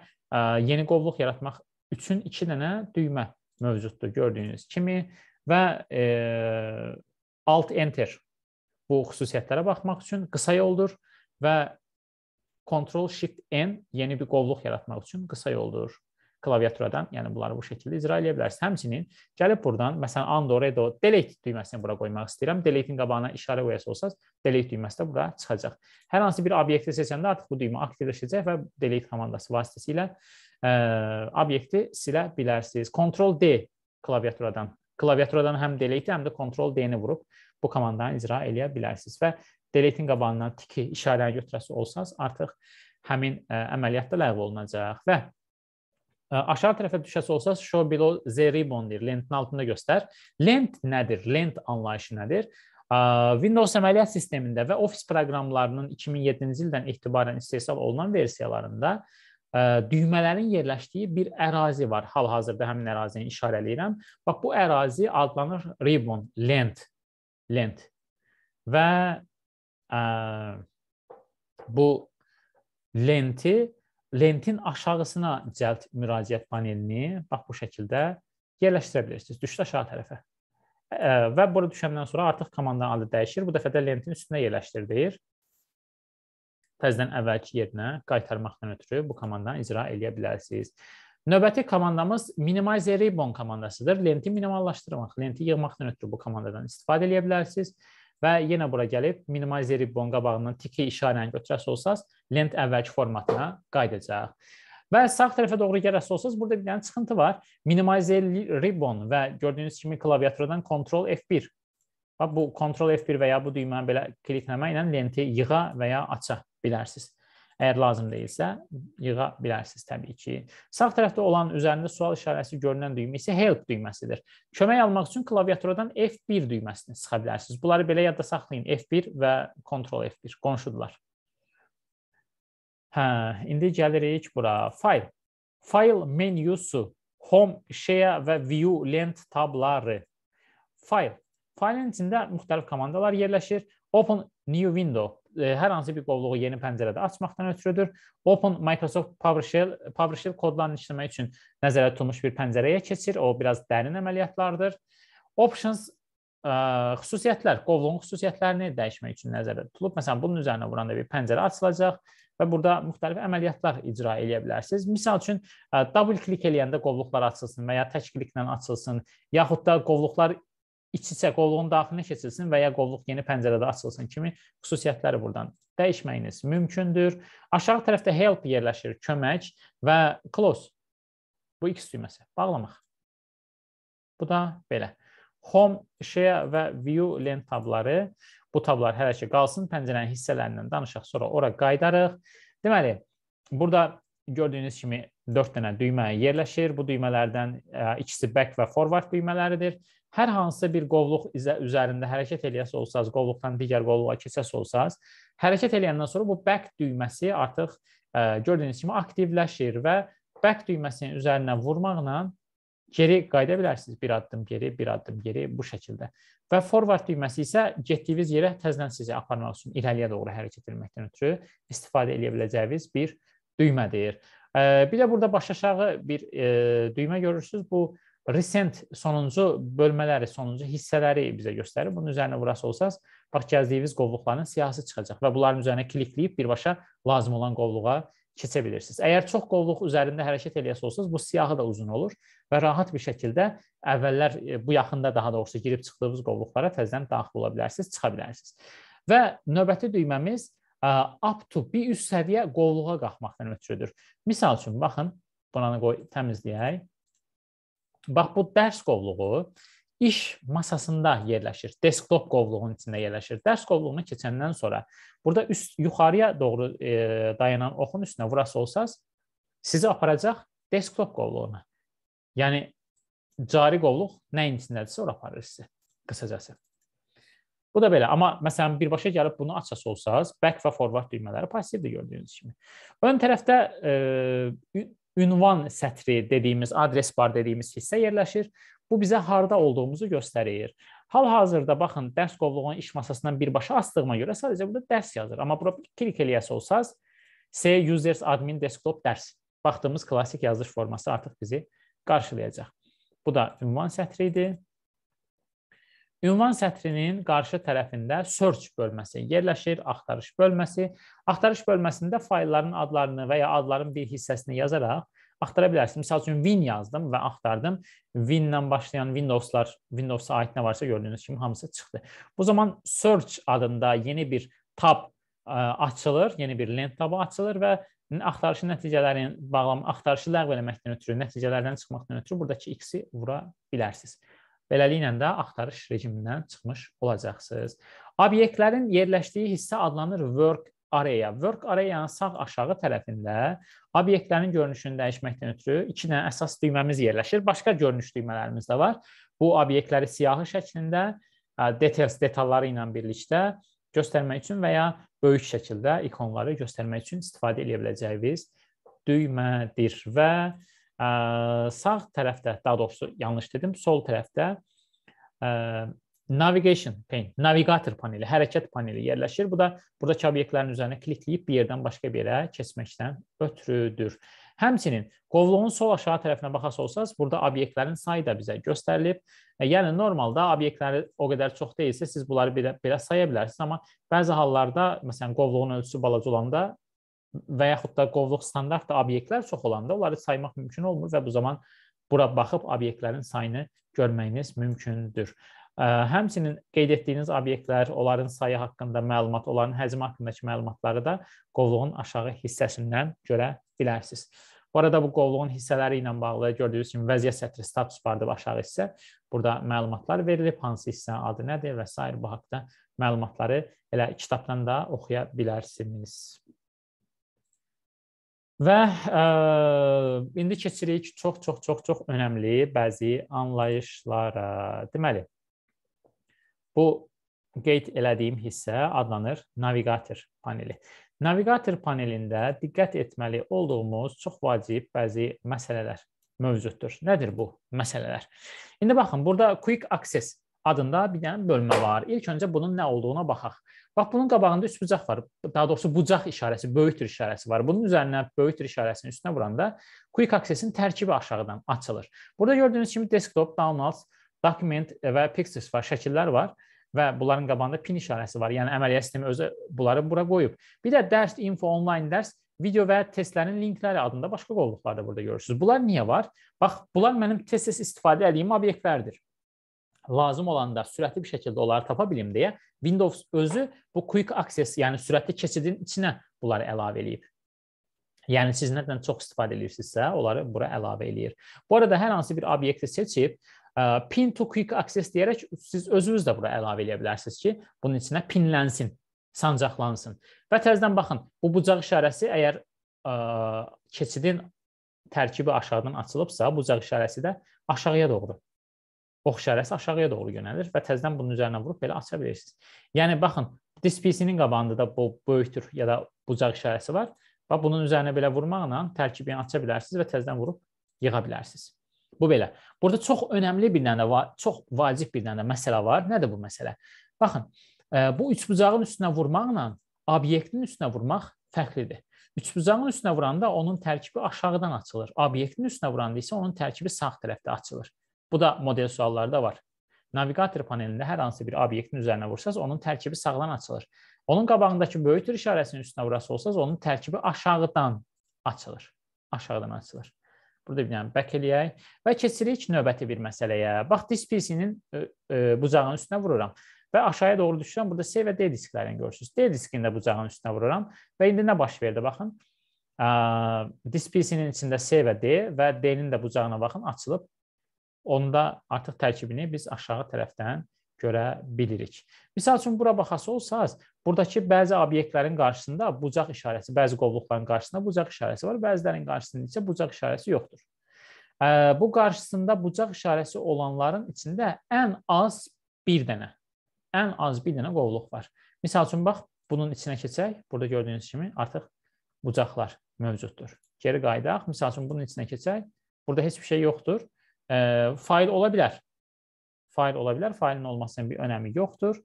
yeni qovluq yaratmaq üçün 2 dənə düymə mövcuddur gördüyünüz kimi və e, Alt Enter bu xüsusiyyətlərə baxmaq üçün qısa yoldur və Ctrl Shift N yeni bir qovluq yaratmaq üçün qısa yoldur klaviaturadan, yəni bunları bu şəkildə icra edə bilərsiniz. Həmçinin gəlib buradan, məsələn, Ando, Redo, Delete düyməsini bura qoymaq istəyirəm. Delete-in qabağına işarə qoyası olsanız, Delete düyməsi də bura çıxacaq. Hər hansı bir obyekti seçəndə artıq bu düymə aktivləşəcək və Delete komandası vasitəsilə ə, e, obyekti silə bilərsiniz. Ctrl D klaviaturadan klaviaturadan həm delete həm də Ctrl D-ni vurub bu komandanı icra eləyə bilərsiniz və delete-in qabağından tiki işarəni götürəsi olsanız artıq həmin ə, e, əməliyyat da ləğv olunacaq və Aşağı tərəfə düşəsi olsa, show below the ribbon deyir. Lentin altında göstər. Lent nədir? Lent anlayışı nədir? Windows əməliyyat sistemində və Office proqramlarının 2007-ci ildən etibarən istehsal olunan versiyalarında düymələrin yerləşdiyi bir ərazi var. Hal-hazırda həmin ərazini işarə eləyirəm. Bax bu ərazi adlanır ribbon, lent, lent. Və ə, bu lenti lentin aşağısına cəld müraciət panelini bax bu şəkildə yerləşdirə bilirsiniz. Düşdü aşağı tərəfə. Və bura düşəndən sonra artıq komandanın adı dəyişir. Bu dəfə də lentin üstünə yerləşdirilir. Təzədən əvvəlki yerinə qaytarmaqdan ötürü bu komandanı icra eləyə bilərsiniz. Növbəti komandamız minimize ribbon komandasıdır. Lenti minimallaşdırmaq, lenti yığmaqdan ötürü bu komandadan istifadə eləyə bilərsiniz və yenə bura gəlib minimalize ribbon qabağından tiki işarəni götürəsə olsaz, lent əvvəlki formatına qayıdacaq. Və sağ tərəfə doğru gələsə olsaz, burada bir dənə çıxıntı var. Minimize ribbon və gördüyünüz kimi klaviaturadan Ctrl F1. Bax bu Ctrl F1 və ya bu düyməni belə klikləməklə lenti yığa və ya aça bilərsiniz. Əgər lazım deyilsə, yığa bilərsiniz təbii ki. Sağ tərəfdə olan üzərində sual işarəsi görünən düymə isə help düyməsidir. Kömək almaq üçün klaviaturadan F1 düyməsini sıxa bilərsiniz. Bunları belə yadda saxlayın. F1 və Ctrl F1 qonşudular. Hə, indi gəlirik bura. File. File menyusu, Home, Share və View lent tabları. File. Failin içində müxtəlif komandalar yerləşir. Open new window E, hər hansı bir qovluğu yeni pəncərədə açmaqdan ötürüdür. Open Microsoft PowerShell PowerShell kodlarını işləmək üçün nəzərdə tutulmuş bir pəncərəyə keçir. O biraz dərin əməliyyatlardır. Options ə, e, xüsusiyyətlər, qovluğun xüsusiyyətlərini dəyişmək üçün nəzərdə tutulub. Məsələn, bunun üzərinə vuranda bir pəncərə açılacaq və burada müxtəlif əməliyyatlar icra edə bilərsiniz. Məsəl üçün e, double klik eləyəndə qovluqlar açılsın və ya tək kliklə açılsın, yaxud da qovluqlar iç-içə qovluğun daxilinə keçilsin və ya qovluq yeni pəncərədə açılsın kimi xüsusiyyətləri buradan dəyişməyiniz mümkündür. Aşağı tərəfdə help yerləşir, kömək və close. Bu ikisi düyməsi, bağlamaq. Bu da belə. Home, share və view lent tabları. Bu tablar hələ ki qalsın, pəncərənin hissələrindən danışaq, sonra ora qayıdarıq. Deməli, burada gördüyünüz kimi 4 dənə düymə yerləşir. Bu düymələrdən e, ikisi back və forward düymələridir hər hansı bir qovluq üzərində hərəkət eləyəsə olsaz, qovluqdan digər qovluğa keçəs olsaz, hərəkət eləyəndən sonra bu back düyməsi artıq ə, e, gördüyünüz kimi aktivləşir və back düyməsinin üzərinə vurmaqla geri qayıda bilərsiniz. Bir addım geri, bir addım geri bu şəkildə. Və forward düyməsi isə getdiyiniz yerə təzədən sizi aparmaq üçün irəliyə doğru hərəkət etməkdən ötürü istifadə edə biləcəyiniz bir düymədir. E, bir də burada baş aşağı bir e, düymə görürsüz. Bu recent sonuncu bölmələri, sonuncu hissələri bizə göstərir. Bunun üzərinə vurası olsaz, bax gəzdiyiniz qovluqların siyahısı çıxacaq və bunların üzərinə klikləyib birbaşa lazım olan qovluğa keçə bilirsiniz. Əgər çox qovluq üzərində hərəkət eləyəsə olsanız, bu siyahı da uzun olur və rahat bir şəkildə əvvəllər e, bu yaxında daha doğrusu girib çıxdığınız qovluqlara təzədən daxil ola bilərsiniz, çıxa bilərsiniz. Və növbəti düyməmiz e, up to bir üst səviyyə qovluğa qalxmaqdan ötürüdür. Məsəl üçün baxın, bunanı qoy təmizləyək. Bax bu dərs qovluğu iş masasında yerləşir. Desktop qovluğunun içində yerləşir. Dərs qovluğuna keçəndən sonra burada üst yuxarıya doğru e, dayanan oxun üstünə vurası olsaz, sizi aparacaq desktop qovluğuna. Yəni cari qovluq nəyin içindədirsə ora aparır sizi qısacası. Bu da belə, amma məsələn birbaşa gəlib bunu açası olsaz, back və forward düymələri passivdir gördüyünüz kimi. Ön tərəfdə e, ünvan sətri dediyimiz, adres bar dediyimiz hissə yerləşir. Bu bizə harda olduğumuzu göstərir. Hal-hazırda baxın, dərs qovluğunun iş masasından birbaşa asdığıma görə sadəcə burada dərs yazır. Amma bura klik eləyəsi olsaz, C users admin desktop dərs. Baxdığımız klassik yazılış forması artıq bizi qarşılayacaq. Bu da ünvan sətri idi. Ünvan sətrinin qarşı tərəfində search bölməsi yerləşir, axtarış bölməsi. Axtarış bölməsində faylların adlarını və ya adların bir hissəsini yazaraq axtara bilərsiniz. Məsəl üçün Win yazdım və axtardım. Win-lə başlayan Windows-lar, Windows-a aid nə varsa gördüyünüz kimi hamısı çıxdı. Bu zaman search adında yeni bir tab açılır, yeni bir lent tabı açılır və axtarışı nəticələrin bağlam axtarışı ləğv eləməkdən ötürü, nəticələrdən çıxmaqdan ötürü burdakı x-i vura bilərsiniz. Beləliklə də axtarış rejimindən çıxmış olacaqsınız. Obyektlərin yerləşdiyi hissə adlanır work area. Work areyanın sağ aşağı tərəfində obyektlərin görünüşünü dəyişməkdən ötürü iki dənə əsas düyməmiz yerləşir. Başqa görünüş düymələrimiz də var. Bu obyektləri siyahı şəklində, details detalları ilə birlikdə göstərmək üçün və ya böyük şəkildə ikonları göstərmək üçün istifadə edə biləcəyiniz düymədir və sağ tərəfdə, daha doğrusu yanlış dedim, sol tərəfdə navigation pane, navigator paneli, hərəkət paneli yerləşir. Bu da buradakı obyektlərin üzərinə klikləyib bir yerdən başqa bir yerə keçməkdən ötürüdür. Həmçinin qovluğun sol aşağı tərəfinə baxası olsanız, burada obyektlərin sayı da bizə göstərilib. E, yəni normalda obyektləri o qədər çox deyilsə, siz bunları belə, belə saya bilərsiniz, amma bəzi hallarda, məsələn, qovluğun ölçüsü balaca olanda və yaxud da qovluq standart obyektlər çox olanda onları saymaq mümkün olmur və bu zaman bura baxıb obyektlərin sayını görməyiniz mümkündür. Həmçinin qeyd etdiyiniz obyektlər, onların sayı haqqında məlumat, onların həcmi haqqındakı məlumatları da qovluğun aşağı hissəsindən görə bilərsiniz. Bu arada bu qovluğun hissələri ilə bağlı gördüyünüz kimi vəziyyət sətri status bardır aşağı hissə. Burada məlumatlar verilib, hansı hissənin adı nədir və s. bu haqqda məlumatları elə kitabdan da oxuya bilərsiniz. Və ə, e, indi keçirik çox-çox-çox-çox önəmli bəzi anlayışlara. Deməli, bu qeyd elədiyim hissə adlanır navigator paneli. Navigator panelində diqqət etməli olduğumuz çox vacib bəzi məsələlər mövcuddur. Nədir bu məsələlər? İndi baxın, burada quick access adında bir dənə bölmə var. İlk öncə bunun nə olduğuna baxaq. Bax bunun qabağında üst bucaq var. Daha doğrusu bucaq işarəsi, böyükdür işarəsi var. Bunun üzərinə böyükdür işarəsinin üstünə vuranda quick access-in tərkibi aşağıdan açılır. Burada gördüyünüz kimi desktop, downloads, document e, və pictures var, şəkillər var və bunların qabağında pin işarəsi var. Yəni əməliyyat sistemi özü bunları bura qoyub. Bir də dərs info onlayn dərs video və testlərin linkləri adında başqa qovluqlar da burada görürsüz. Bunlar niyə var? Bax, bunlar mənim tez-tez istifadə etdiyim obyektlərdir lazım olanda sürətli bir şəkildə onları tapa bilim deyə Windows özü bu quick access, yəni sürətli keçidin içinə bunları əlavə eləyib. Yəni siz nədən çox istifadə edirsinizsə, onları bura əlavə eləyir. Bu arada hər hansı bir obyekti seçib e, pin to quick access deyərək siz özünüz də bura əlavə eləyə bilərsiniz ki, bunun içinə pinlənsin, sancaqlansın. Və təzədən baxın, bu bucaq işarəsi əgər ə, e, keçidin tərkibi aşağıdan açılıbsa, bucaq işarəsi də aşağıya doğru Ox işarəsi aşağıya doğru yönəlir və təzədən bunun üzərinə vurub belə aça bilirsiniz. Yəni baxın, DSPC-nin qabağında da bu böyükdür ya da bucaq işarəsi var və bunun üzərinə belə vurmaqla tərkibini aça bilərsiniz və təzədən vurub yığa bilərsiniz. Bu belə. Burada çox önəmli bir dənə, çox vacib bir dənə məsələ var. Nədir bu məsələ? Baxın, e, bu üçbucağın üstünə vurmaqla obyektin üstünə vurmaq fərqlidir. Üçbucağın üstünə vuranda onun tərkibi aşağıdan açılır. Obyektin üstünə vuranda isə onun tərkibi sağ tərəfdə açılır. Bu da model suallarda var. Navigator panelində hər hansı bir obyektin üzərinə vursaz, onun tərkibi sağdan açılır. Onun qabağındakı böyütür işarəsinin üstünə vurası olsaz, onun tərkibi aşağıdan açılır. Aşağıdan açılır. Burada bir dənə back eləyək və keçirik növbəti bir məsələyə. Bax, disk PC-nin e, e, bucağının üstünə vururam və aşağıya doğru düşürəm. Burada C və D disklərini görürsünüz. D diskini də bucağının üstünə vururam və indi nə baş verdi, baxın. Disk PC-nin içində C və D və D-nin də bucağına baxın, açılıb onda artıq tərkibini biz aşağı tərəfdən görə bilirik. Məsəl üçün bura baxası olsaz, burdakı bəzi obyektlərin qarşısında bucaq işarəsi, bəzi qovluqların qarşısında bucaq işarəsi var, bəzilərinin qarşısında isə bucaq işarəsi yoxdur. Bu qarşısında bucaq işarəsi olanların içində ən az bir dənə, ən az bir dənə qovluq var. Məsəl üçün bax, bunun içinə keçək, burada gördüyünüz kimi artıq bucaqlar mövcuddur. Geri qayıdaq, məsəl üçün bunun içinə keçək, burada heç bir şey yoxdur e, fail ola bilər. Fail ola bilər. Failin olmasının bir önəmi yoxdur.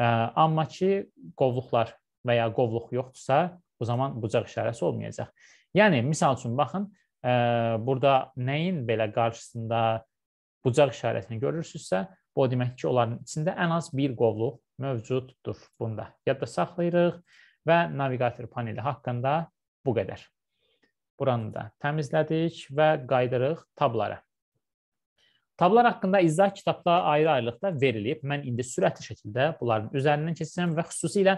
E, amma ki, qovluqlar və ya qovluq yoxdursa, o zaman bucaq işarəsi olmayacaq. Yəni misal üçün baxın, e, burada nəyin belə qarşısında bucaq işarəsini görürsünüzsə, bu o deməkdir ki, onların içində ən az bir qovluq mövcuddur bunda. Yadda saxlayırıq və navigator paneli haqqında bu qədər. Buranı da təmizlədik və qayıdırıq tablara. Tablar haqqında izah kitabda ayrı-ayrılıqda verilib. Mən indi sürətli şəkildə bunların üzərindən keçirəm və xüsusilə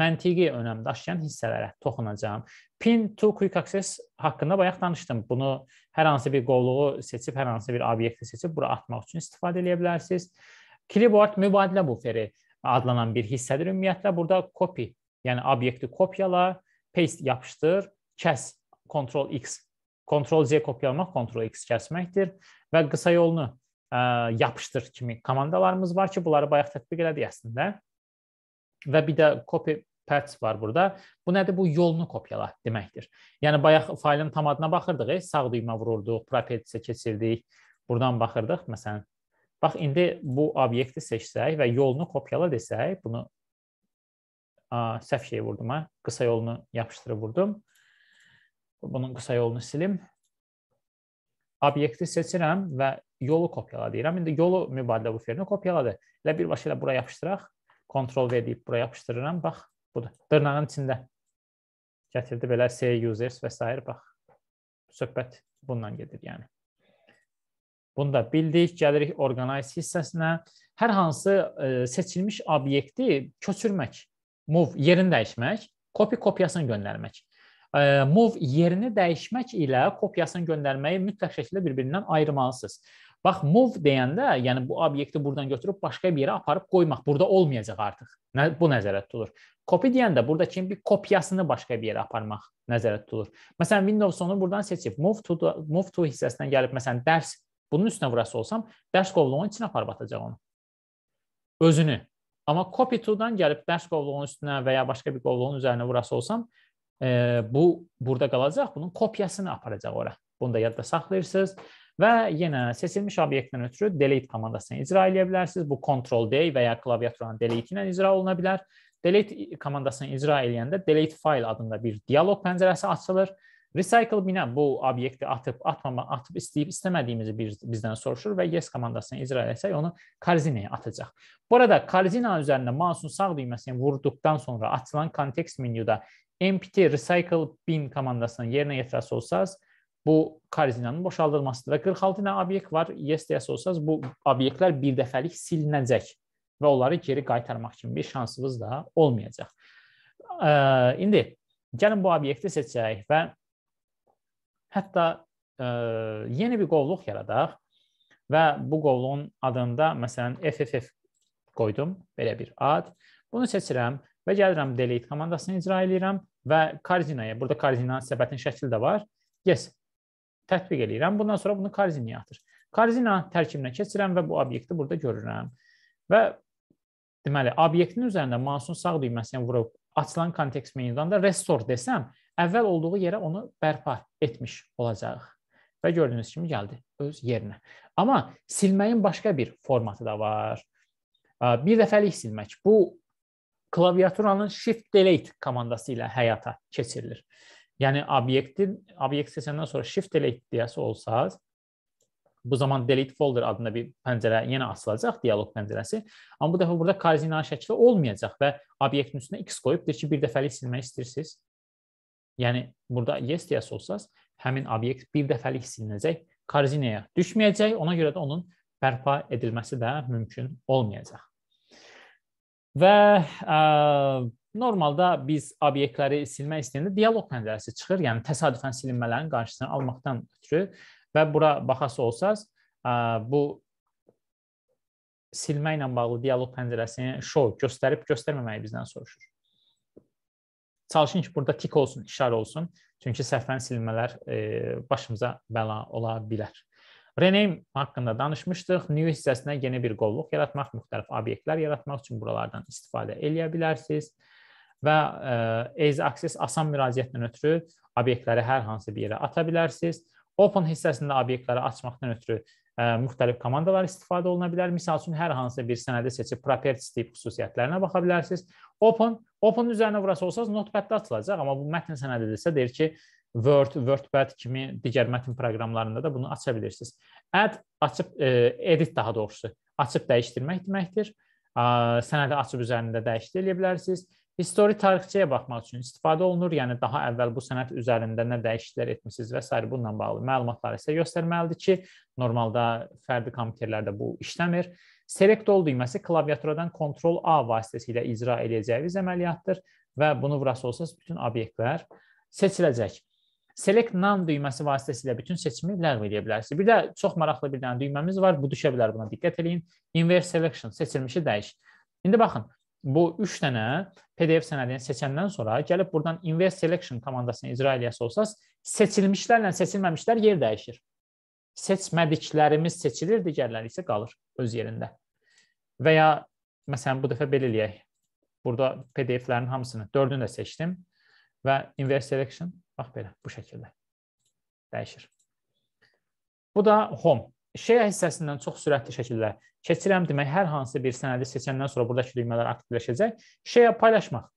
məntiqi önəm daşıyan hissələrə toxunacağam. Pin to quick access haqqında bayaq danışdım. Bunu hər hansı bir qovluğu seçib, hər hansı bir obyekti seçib bura atmaq üçün istifadə edə bilərsiniz. Clipboard mübadilə buferi adlanan bir hissədir ümumiyyətlə. Burada copy, yəni obyekti kopyala, paste yapışdır, kəs, Ctrl X, Ctrl Z kopyalamaq, Ctrl X kəsməkdir və qısa yolunu yapışdır kimi komandalarımız var ki, bunları bayaq tətbiq elədik əslində. Və bir də copy patch var burada. Bu nədir? Bu yolunu kopyala deməkdir. Yəni bayaq faylın tam adına baxırdıq, e, sağ düymə vururduq, properties-ə keçirdik, buradan baxırdıq. Məsələn, bax indi bu obyekti seçsək və yolunu kopyala desək, bunu a, səhv şey vurdum ha. Qısa yolunu yapışdırıb vurdum. Bunun qısa yolunu silim. Obyekti seçirəm və yolu kopyala deyirəm. İndi yolu mübadilə buferini kopyaladı. Elə birbaşa ilə bura yapışdıraq. Ctrl V deyib bura yapışdırıram. Bax, budur. Dırnağın içində gətirdi belə C users və s. bax. Söhbət bundan gedir, yəni. Bunu da bildik. Gəlirik organize hissəsinə. Hər hansı e, seçilmiş obyekti köçürmək, move, yerini dəyişmək, copy kopyasını göndərmək e, move yerini dəyişmək ilə kopyasını göndərməyi mütləq şəkildə bir-birindən ayırmalısınız. Bax move deyəndə, yəni bu obyekti buradan götürüb başqa bir yerə aparıb qoymaq, burada olmayacaq artıq. Nə bu nəzərdə tutulur. Copy deyəndə buradakı bir kopyasını başqa bir yerə aparmaq nəzərdə tutulur. Məsələn Windows onu buradan seçib move to the, move to hissəsindən gəlib məsələn dərs bunun üstünə vurası olsam, dərs qovluğunun içinə aparıb atacaq onu. Özünü. Amma copy to-dan gəlib dərs qovluğunun üstünə və ya başqa bir qovluğun üzərinə vurası olsam, e, bu burada qalacaq, bunun kopyasını aparacaq ora. Bunu da yadda saxlayırsınız. Və yenə seçilmiş obyektdən ötürü delete komandasını icra edə bilərsiniz. Bu Ctrl D və ya klaviaturanın delete ilə icra oluna bilər. Delete komandasını icra edəndə delete file adında bir dialoq pəncərəsi açılır. Recycle binə bu obyekti atıb atmama, atıb istəyib istəmədiyimizi bir, bizdən soruşur və yes komandasını icra etsək onu korzinaya atacaq. Burada korzina üzərində mouseun sağ düyməsini vurduqdan sonra açılan kontekst menyuda empty recycle bin komandasının yerinə yetirəsi olsanız, bu korzinanın boşaldılmasıdır. Və 46 dənə obyekt var. Yes deyəsə olsanız bu obyektlər bir dəfəlik silinəcək və onları geri qaytarmaq kimi bir şansınız da olmayacaq. E, indi gəlin bu obyekti seçək və hətta e, yeni bir qovluq yaradaq və bu qovluğun adında məsələn FFF qoydum, belə bir ad. Bunu seçirəm və gəlirəm delete komandasını icra eləyirəm və korzinaya, burada koordinat səbətin şəkli də var. Yes, tətbiq eləyirəm. Bundan sonra bunu korziniyaya atır. Korzina tərkibinə keçirəm və bu obyekti burada görürəm. Və deməli, obyektin üzərində mausun sağ düyməsini vurub yəni açılan kontekst menyudan da restore desəm, əvvəl olduğu yerə onu bərpa etmiş olacağıq. Və gördüyünüz kimi gəldi öz yerinə. Amma silməyin başqa bir formatı da var. Bir dəfəlik silmək. Bu klaviaturanın Shift Delete komandası ilə həyata keçirilir. Yani obyektin obyekt seçəndən sonra shift delete deyəsi olsaz, bu zaman delete folder adında bir pəncərə yenə açılacaq, dialoq pəncərəsi. Amma bu dəfə burada kardinal şəkli olmayacaq və obyektin üstünə x qoyub deyir ki, bir dəfəlik silmək istəyirsiniz. Yəni burada yes deyəsi olsaz, həmin obyekt bir dəfəlik silinəcək, kardinaya düşməyəcək. Ona görə də onun bərpa edilməsi də mümkün olmayacaq. Və ə, e, normalda biz obyektləri silmək istəyəndə dialoq pəncərəsi çıxır, yəni təsadüfən silinmələrin qarşısını almaqdan ötürü və bura baxası olsaz, ə, e, bu silmə ilə bağlı dialoq pəncərəsini show göstərib göstərməməyi bizdən soruşur. Çalışın ki, burada tik olsun, işarə olsun. Çünki səhvən silmələr e, başımıza bəla ola bilər. Rename haqqında danışmışdıq. New hissəsinə yeni bir qovluq yaratmaq, müxtəlif obyektlər yaratmaq üçün buralardan istifadə edə bilərsiniz. Və Edge Access asan müraciətlə ötürü obyektləri hər hansı bir yerə ata bilərsiniz. Open hissəsində obyektləri açmaqdan ötürü ə, e, müxtəlif komandalar istifadə oluna bilər. Məsəl üçün hər hansı bir sənədi seçib properties tip xüsusiyyətlərinə baxa bilərsiniz. Open, open üzərinə vurası olsanız notepad-da açılacaq, amma bu mətn sənədidirsə deyir ki, Word, WordPad kimi digər mətn proqramlarında da bunu aça bilirsiniz. Add açıb e, edit daha doğrusu açıb dəyişdirmək deməkdir. Sənədi açıb üzərində dəyişdirə bilərsiniz. Histori tarixçiyə baxmaq üçün istifadə olunur, yəni daha əvvəl bu sənəd üzərində nə dəyişikliklər etmisiniz və s. bununla bağlı məlumatları isə göstərməlidir ki, normalda fərdi kompüterlərdə bu işləmir. Select all düyməsi klaviaturadan Ctrl A vasitəsilə icra edəcəyiniz əməliyyatdır və bunu vurası olsanız bütün obyektlər seçiləcək select none düyməsi vasitəsilə bütün seçimi ləğv edə bilərsiniz. Bir də çox maraqlı bir dənə düyməmiz var. Bu düşə bilər buna diqqət eləyin. Inverse selection seçilmişi dəyiş. İndi baxın, bu 3 dənə PDF sənədini seçəndən sonra gəlib buradan inverse selection komandasını icra eləyəsə olsaz, seçilmişlərlə seçilməmişlər yer dəyişir. Seçmədiklərimiz seçilir, digərləri isə qalır öz yerində. Və ya məsələn bu dəfə belə eləyək. Burada PDF-lərin hamısını, 4-ünü də seçdim və inverse selection Bax ah, belə, bu şəkildə dəyişir. Bu da home. Şeya hissəsindən çox sürətli şəkildə keçirəm demək, hər hansı bir sənədi seçəndən sonra buradakı düymələr aktivləşəcək. Şeya paylaşmaq,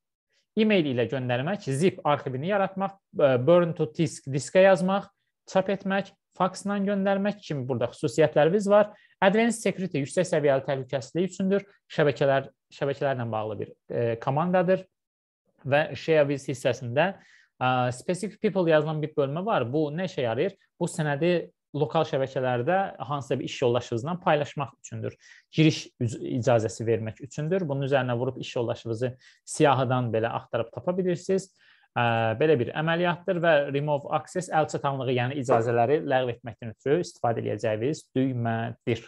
e-mail ilə göndərmək, zip arxivini yaratmaq, e, burn to disk, diskə yazmaq, çap etmək, faksla göndərmək kimi burada xüsusiyyətlərimiz var. Advanced security yüksək səviyyəli təhlükəsizlik üçündür. Şəbəkələr şəbəkələrlə bağlı bir e, komandadır və share with hissəsində spesifik people yazılan bir bölmə var. Bu nə işə yarayır? Bu sənədi lokal şəbəkələrdə hansısa bir iş yoldaşınızla paylaşmaq üçündür. Giriş icazəsi vermək üçündür. Bunun üzərinə vurub iş yoldaşınızı siyahıdan belə axtarıb tapa bilirsiniz. Belə bir əməliyyatdır və remove access əl çatanlığı, yəni icazələri ləğv etməkdən ötürü istifadə edəcəyiniz düymədir.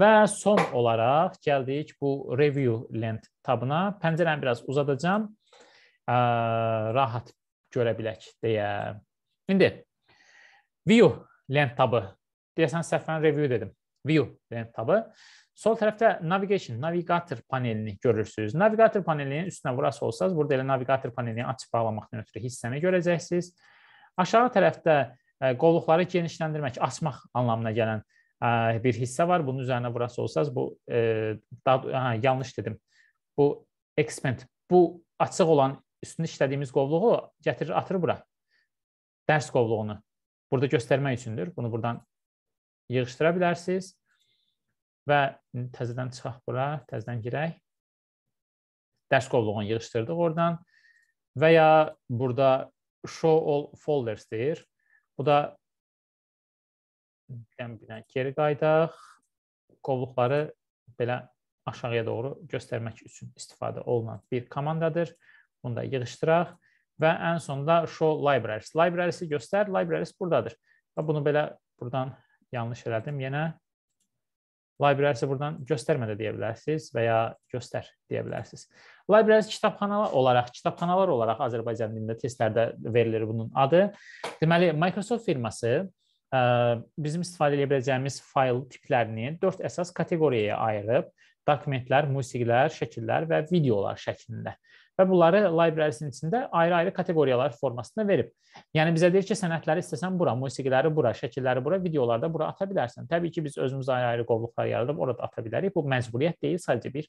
Və son olaraq gəldik bu review lent tabına. Pəncərəni biraz uzadacağam. Rahat görə bilək deyə. İndi view lent tabı. Deyəsən səhvən review dedim. View lent tabı. Sol tərəfdə navigation, navigator panelini görürsüz. Navigator panelinin üstünə vurası olsanız, burada elə navigator panelini açıb bağlamaqdan ötürü hissəni görəcəksiniz. Aşağı tərəfdə e, qolluqları genişləndirmək, açmaq anlamına gələn e, bir hissə var. Bunun üzərinə vurası olsanız, bu e, daha hə, yanlış dedim. Bu expand, bu açıq olan üstündə işlədiyimiz qovluğu gətirir, atır bura. Dərs qovluğunu. Burada göstərmək üçündür. Bunu buradan yığışdıra bilərsiniz. Və təzədən çıxaq bura, təzədən girək. Dərs qovluğunu yığışdırdıq oradan. Və ya burada show all folders deyir. Bu da bir geri qaydaq. Qovluqları belə aşağıya doğru göstərmək üçün istifadə olunan bir komandadır. Bunu da yığışdıraq və ən sonda show libraries. Libraries-i göstər, libraries burdadır. Və bunu belə buradan yanlış elədim. Yenə libraries-i buradan göstərmə də deyə bilərsiniz və ya göstər deyə bilərsiniz. Libraries kitabxanalar olaraq, kitabxanalar olaraq Azərbaycan dilində testlərdə verilir bunun adı. Deməli, Microsoft firması e, bizim istifadə edə biləcəyimiz fayl tiplərini 4 əsas kateqoriyaya ayırıb, dokumentlər, musiqilər, şəkillər və videolar şəklində və bunları library-sin içində ayrı-ayrı kateqoriyalar formasında verib. Yəni bizə deyir ki, sənədləri istəsən bura, musiqiləri bura, şəkilləri bura, videoları da bura ata bilərsən. Təbii ki, biz özümüz ayrı-ayrı qovluqlar yaradıb orada ata bilərik. Bu məcburiyyət deyil, sadəcə bir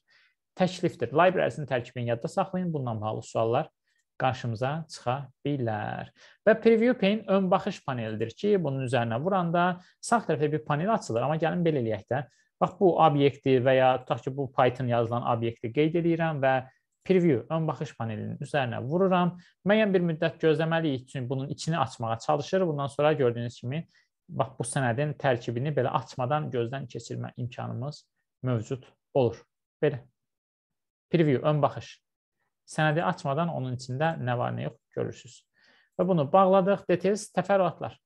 təklifdir. Library-sin tərkibini yadda saxlayın. Bununla bağlı suallar qarşımıza çıxa bilər. Və preview pane ön baxış panelidir ki, bunun üzərinə vuranda sağ tərəfdə bir panel açılır, amma gəlin belə eləyək də. Bax bu obyekti və ya tutaq ki, bu Python yazılan obyekti qeyd edirəm və preview ön baxış panelinin üzərinə vururam. Müəyyən bir müddət gözləməliyik üçün bunun içini açmağa çalışır. Bundan sonra gördüyünüz kimi bax bu sənədin tərkibini belə açmadan gözdən keçirmə imkanımız mövcud olur. Belə. Preview ön baxış. Sənədi açmadan onun içində nə var, nə yox görürsüz. Və bunu bağladıq. Details təfərrüatlar.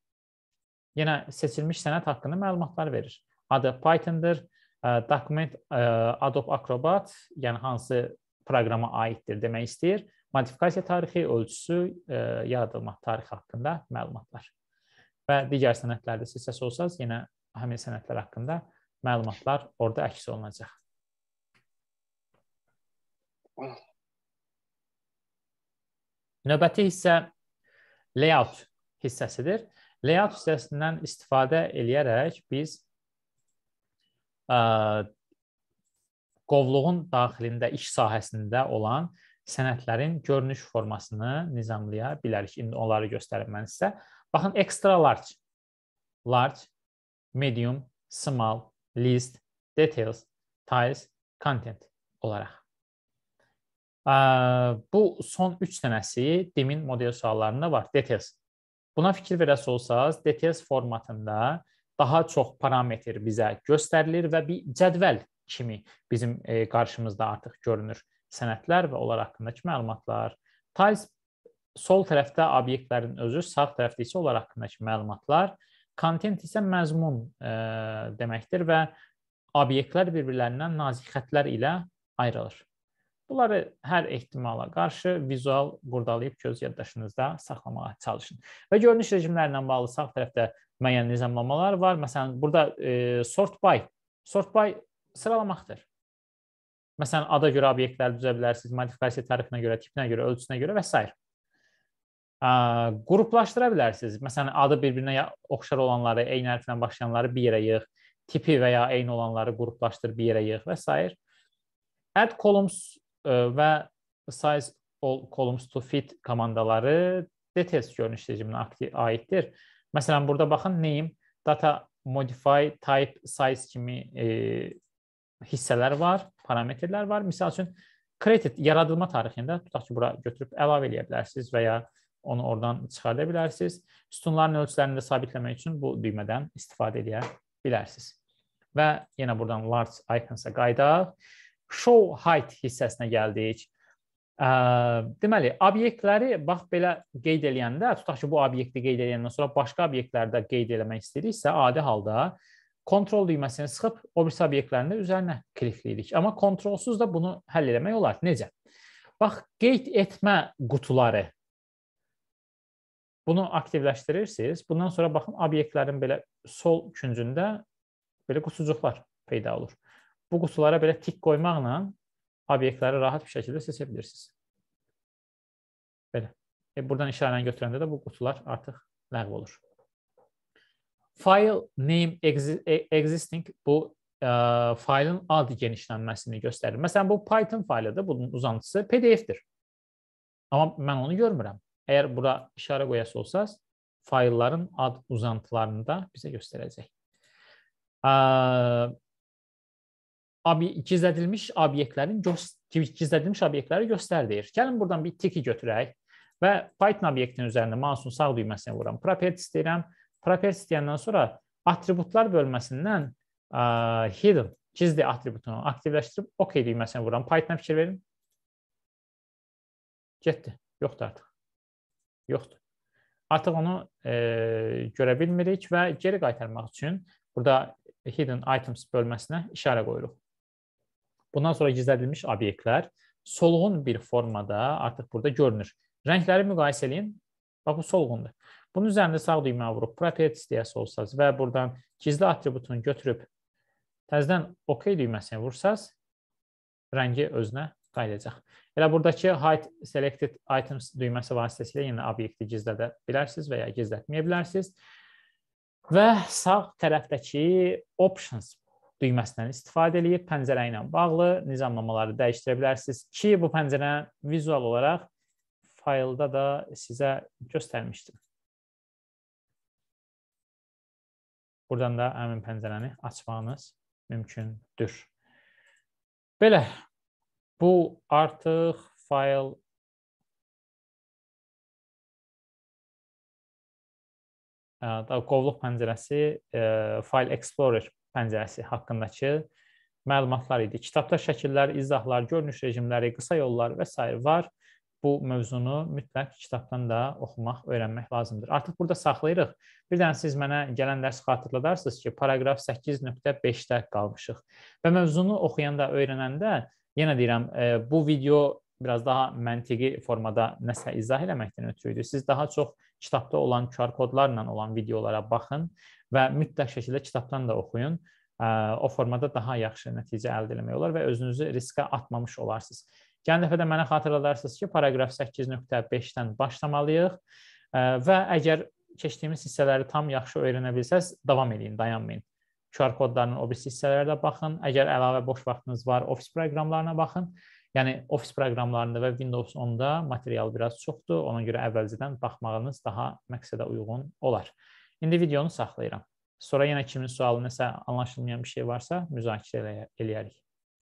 Yenə seçilmiş sənəd haqqında məlumatlar verir. Adı Python-dır. Document Adobe Acrobat, yəni hansı proqrama aiddir demək istəyir. Modifikasiya tarixi, ölçüsü, e, yaradılma tarixi haqqında məlumatlar. Və digər sənədlərdə siz səs olsanız, yenə həmin sənədlər haqqında məlumatlar orada əks olunacaq. Növbəti hissə layout hissəsidir. Layout hissəsindən istifadə eləyərək biz e, qovluğun daxilində iş sahəsində olan sənədlərin görünüş formasını nizamlaya bilərik. İndi onları göstərim mən sizə. Baxın, extra large, large, medium, small, list, details, tiles, content olaraq. Bu son 3 dənəsi demin model suallarında var. Details. Buna fikir verəsə olsanız, details formatında daha çox parametr bizə göstərilir və bir cədvəl kimi bizim e, qarşımızda artıq görünür sənədlər və onlar haqqındakı məlumatlar. Tiles sol tərəfdə obyektlərin özü, sağ tərəfdə isə onlar haqqındakı məlumatlar. Content isə məzmun e, deməkdir və obyektlər bir-birlərindən nazik xətlər ilə ayrılır. Bunları hər ehtimala qarşı vizual qurdalayıb göz yaddaşınızda saxlamağa çalışın. Və görünüş rejimlərlə bağlı sağ tərəfdə müəyyən nizamlamalar var. Məsələn, burada e, sort by Sort by sıralamaqdır. Məsələn, ada görə obyektləri düzə bilərsiniz, modifikasiya tarifinə görə, tipinə görə, ölçüsünə görə və s. Qruplaşdıra bilərsiniz. Məsələn, adı bir-birinə oxşar olanları, eyni hərflə başlayanları bir yerə yığ, tipi və ya eyni olanları qruplaşdır, bir yerə yığ və s. Add columns və size all columns to fit komandaları details görünüş rejiminə aiddir. Məsələn, burada baxın name, data modify, type, size kimi e, hissələr var, parametrlər var. Məsəl üçün kredit yaradılma tarixində tutaq ki, bura götürüb əlavə eləyə bilərsiniz və ya onu oradan çıxarda bilərsiniz. Sütunların ölçülərini də sabitləmək üçün bu düymədən istifadə edə bilərsiniz. Və yenə buradan large icons-a qayıdaq. Show height hissəsinə gəldik. Deməli, obyektləri bax belə qeyd eləyəndə, tutaq ki, bu obyekti qeyd eləyəndən sonra başqa obyektlərdə qeyd eləmək istəyiriksə, adi halda kontrol düyməsini sıxıb o bir obyektlərini üzərinə klikləyirik. Amma kontrolsuz da bunu həll etmək olar. Necə? Bax, qeyd etmə qutuları. Bunu aktivləşdirirsiniz. Bundan sonra baxın obyektlərin belə sol küncündə belə qutucuqlar peyda olur. Bu qutulara belə tik qoymaqla obyektləri rahat bir şəkildə seçə bilirsiniz. Belə. E, buradan işarəni götürəndə də bu qutular artıq ləğv olur. File name exi e, existing bu ə, e, faylın ad genişlənməsini göstərir. Məsələn, bu Python faylıdır, bunun uzantısı PDF-dir. Amma mən onu görmürəm. Əgər bura işarə qoyası olsaz, faylların ad uzantılarını da bizə göstərəcək. Ə, e, ob gizlədilmiş obyektlərin gizlədilmiş obyektləri göstər deyir. Gəlin buradan bir tiki götürək və Python obyektinin üzərində mousun sağ düyməsini vuram. Properties deyirəm. Properties deyəndən sonra atributlar bölməsindən ə, hidden, gizli atributunu aktivləşdirib OK düyməsini vuran. Python fikir verin. Getdi. Yoxdur artıq. Yoxdur. Artıq onu e, görə bilmirik və geri qaytarmaq üçün burada hidden items bölməsinə işarə qoyuruq. Bundan sonra gizlədilmiş obyektlər solğun bir formada artıq burada görünür. Rəngləri müqayisə eləyin. Bax bu solğundur. Bunun üzərində sağ düyməni vurub Property istəyəsi olsaz və buradan gizli atributunu götürüb təzədən OK düyməsini vursaz, rəngi özünə qayıdacaq. Elə buradakı hide selected items düyməsi vasitəsilə yenə obyekti gizlədə bilərsiniz və ya gizlətməyə bilərsiniz. Və sağ tərəfdəki options düyməsindən istifadə edib pəncərə ilə bağlı nizamlamaları dəyişdirə bilərsiniz ki, bu pəncərə vizual olaraq faylda da sizə göstərmişdim. Buradan da həmin pəncərəni açmağınız mümkündür. Belə, bu artıq fayl qovluq pəncərəsi, fayl explorer pəncərəsi haqqındakı məlumatlar idi. Kitabda şəkillər, izahlar, görünüş rejimləri, qısa yollar və s. var bu mövzunu mütləq kitabdan da oxumaq, öyrənmək lazımdır. Artıq burada saxlayırıq. Bir dənə siz mənə gələn dərs xatırladarsınız ki, paraqraf 8.5-də qalmışıq. Və mövzunu oxuyanda, öyrənəndə yenə deyirəm, e, bu video biraz daha məntiqi formada nəsə izah eləməkdən ötürü idi. Siz daha çox kitabda olan QR kodlarla olan videolara baxın və mütləq şəkildə kitabdan da oxuyun e, o formada daha yaxşı nəticə əldə etmək olar və özünüzü riskə atmamış olarsınız. Gələn dəfə də mənə xatırladarsınız ki, paraqraf 8.5-dən başlamalıyıq və əgər keçdiyimiz hissələri tam yaxşı öyrənə bilsəz, davam edin, dayanmayın. QR kodlarının o birisi hissələrə də baxın. Əgər əlavə boş vaxtınız var, ofis proqramlarına baxın. Yəni ofis proqramlarında və Windows 10-da material biraz çoxdur. Ona görə əvvəlcədən baxmağınız daha məqsədə uyğun olar. İndi videonu saxlayıram. Sonra yenə kimin sualı nəsə anlaşılmayan bir şey varsa müzakirə eləyərik.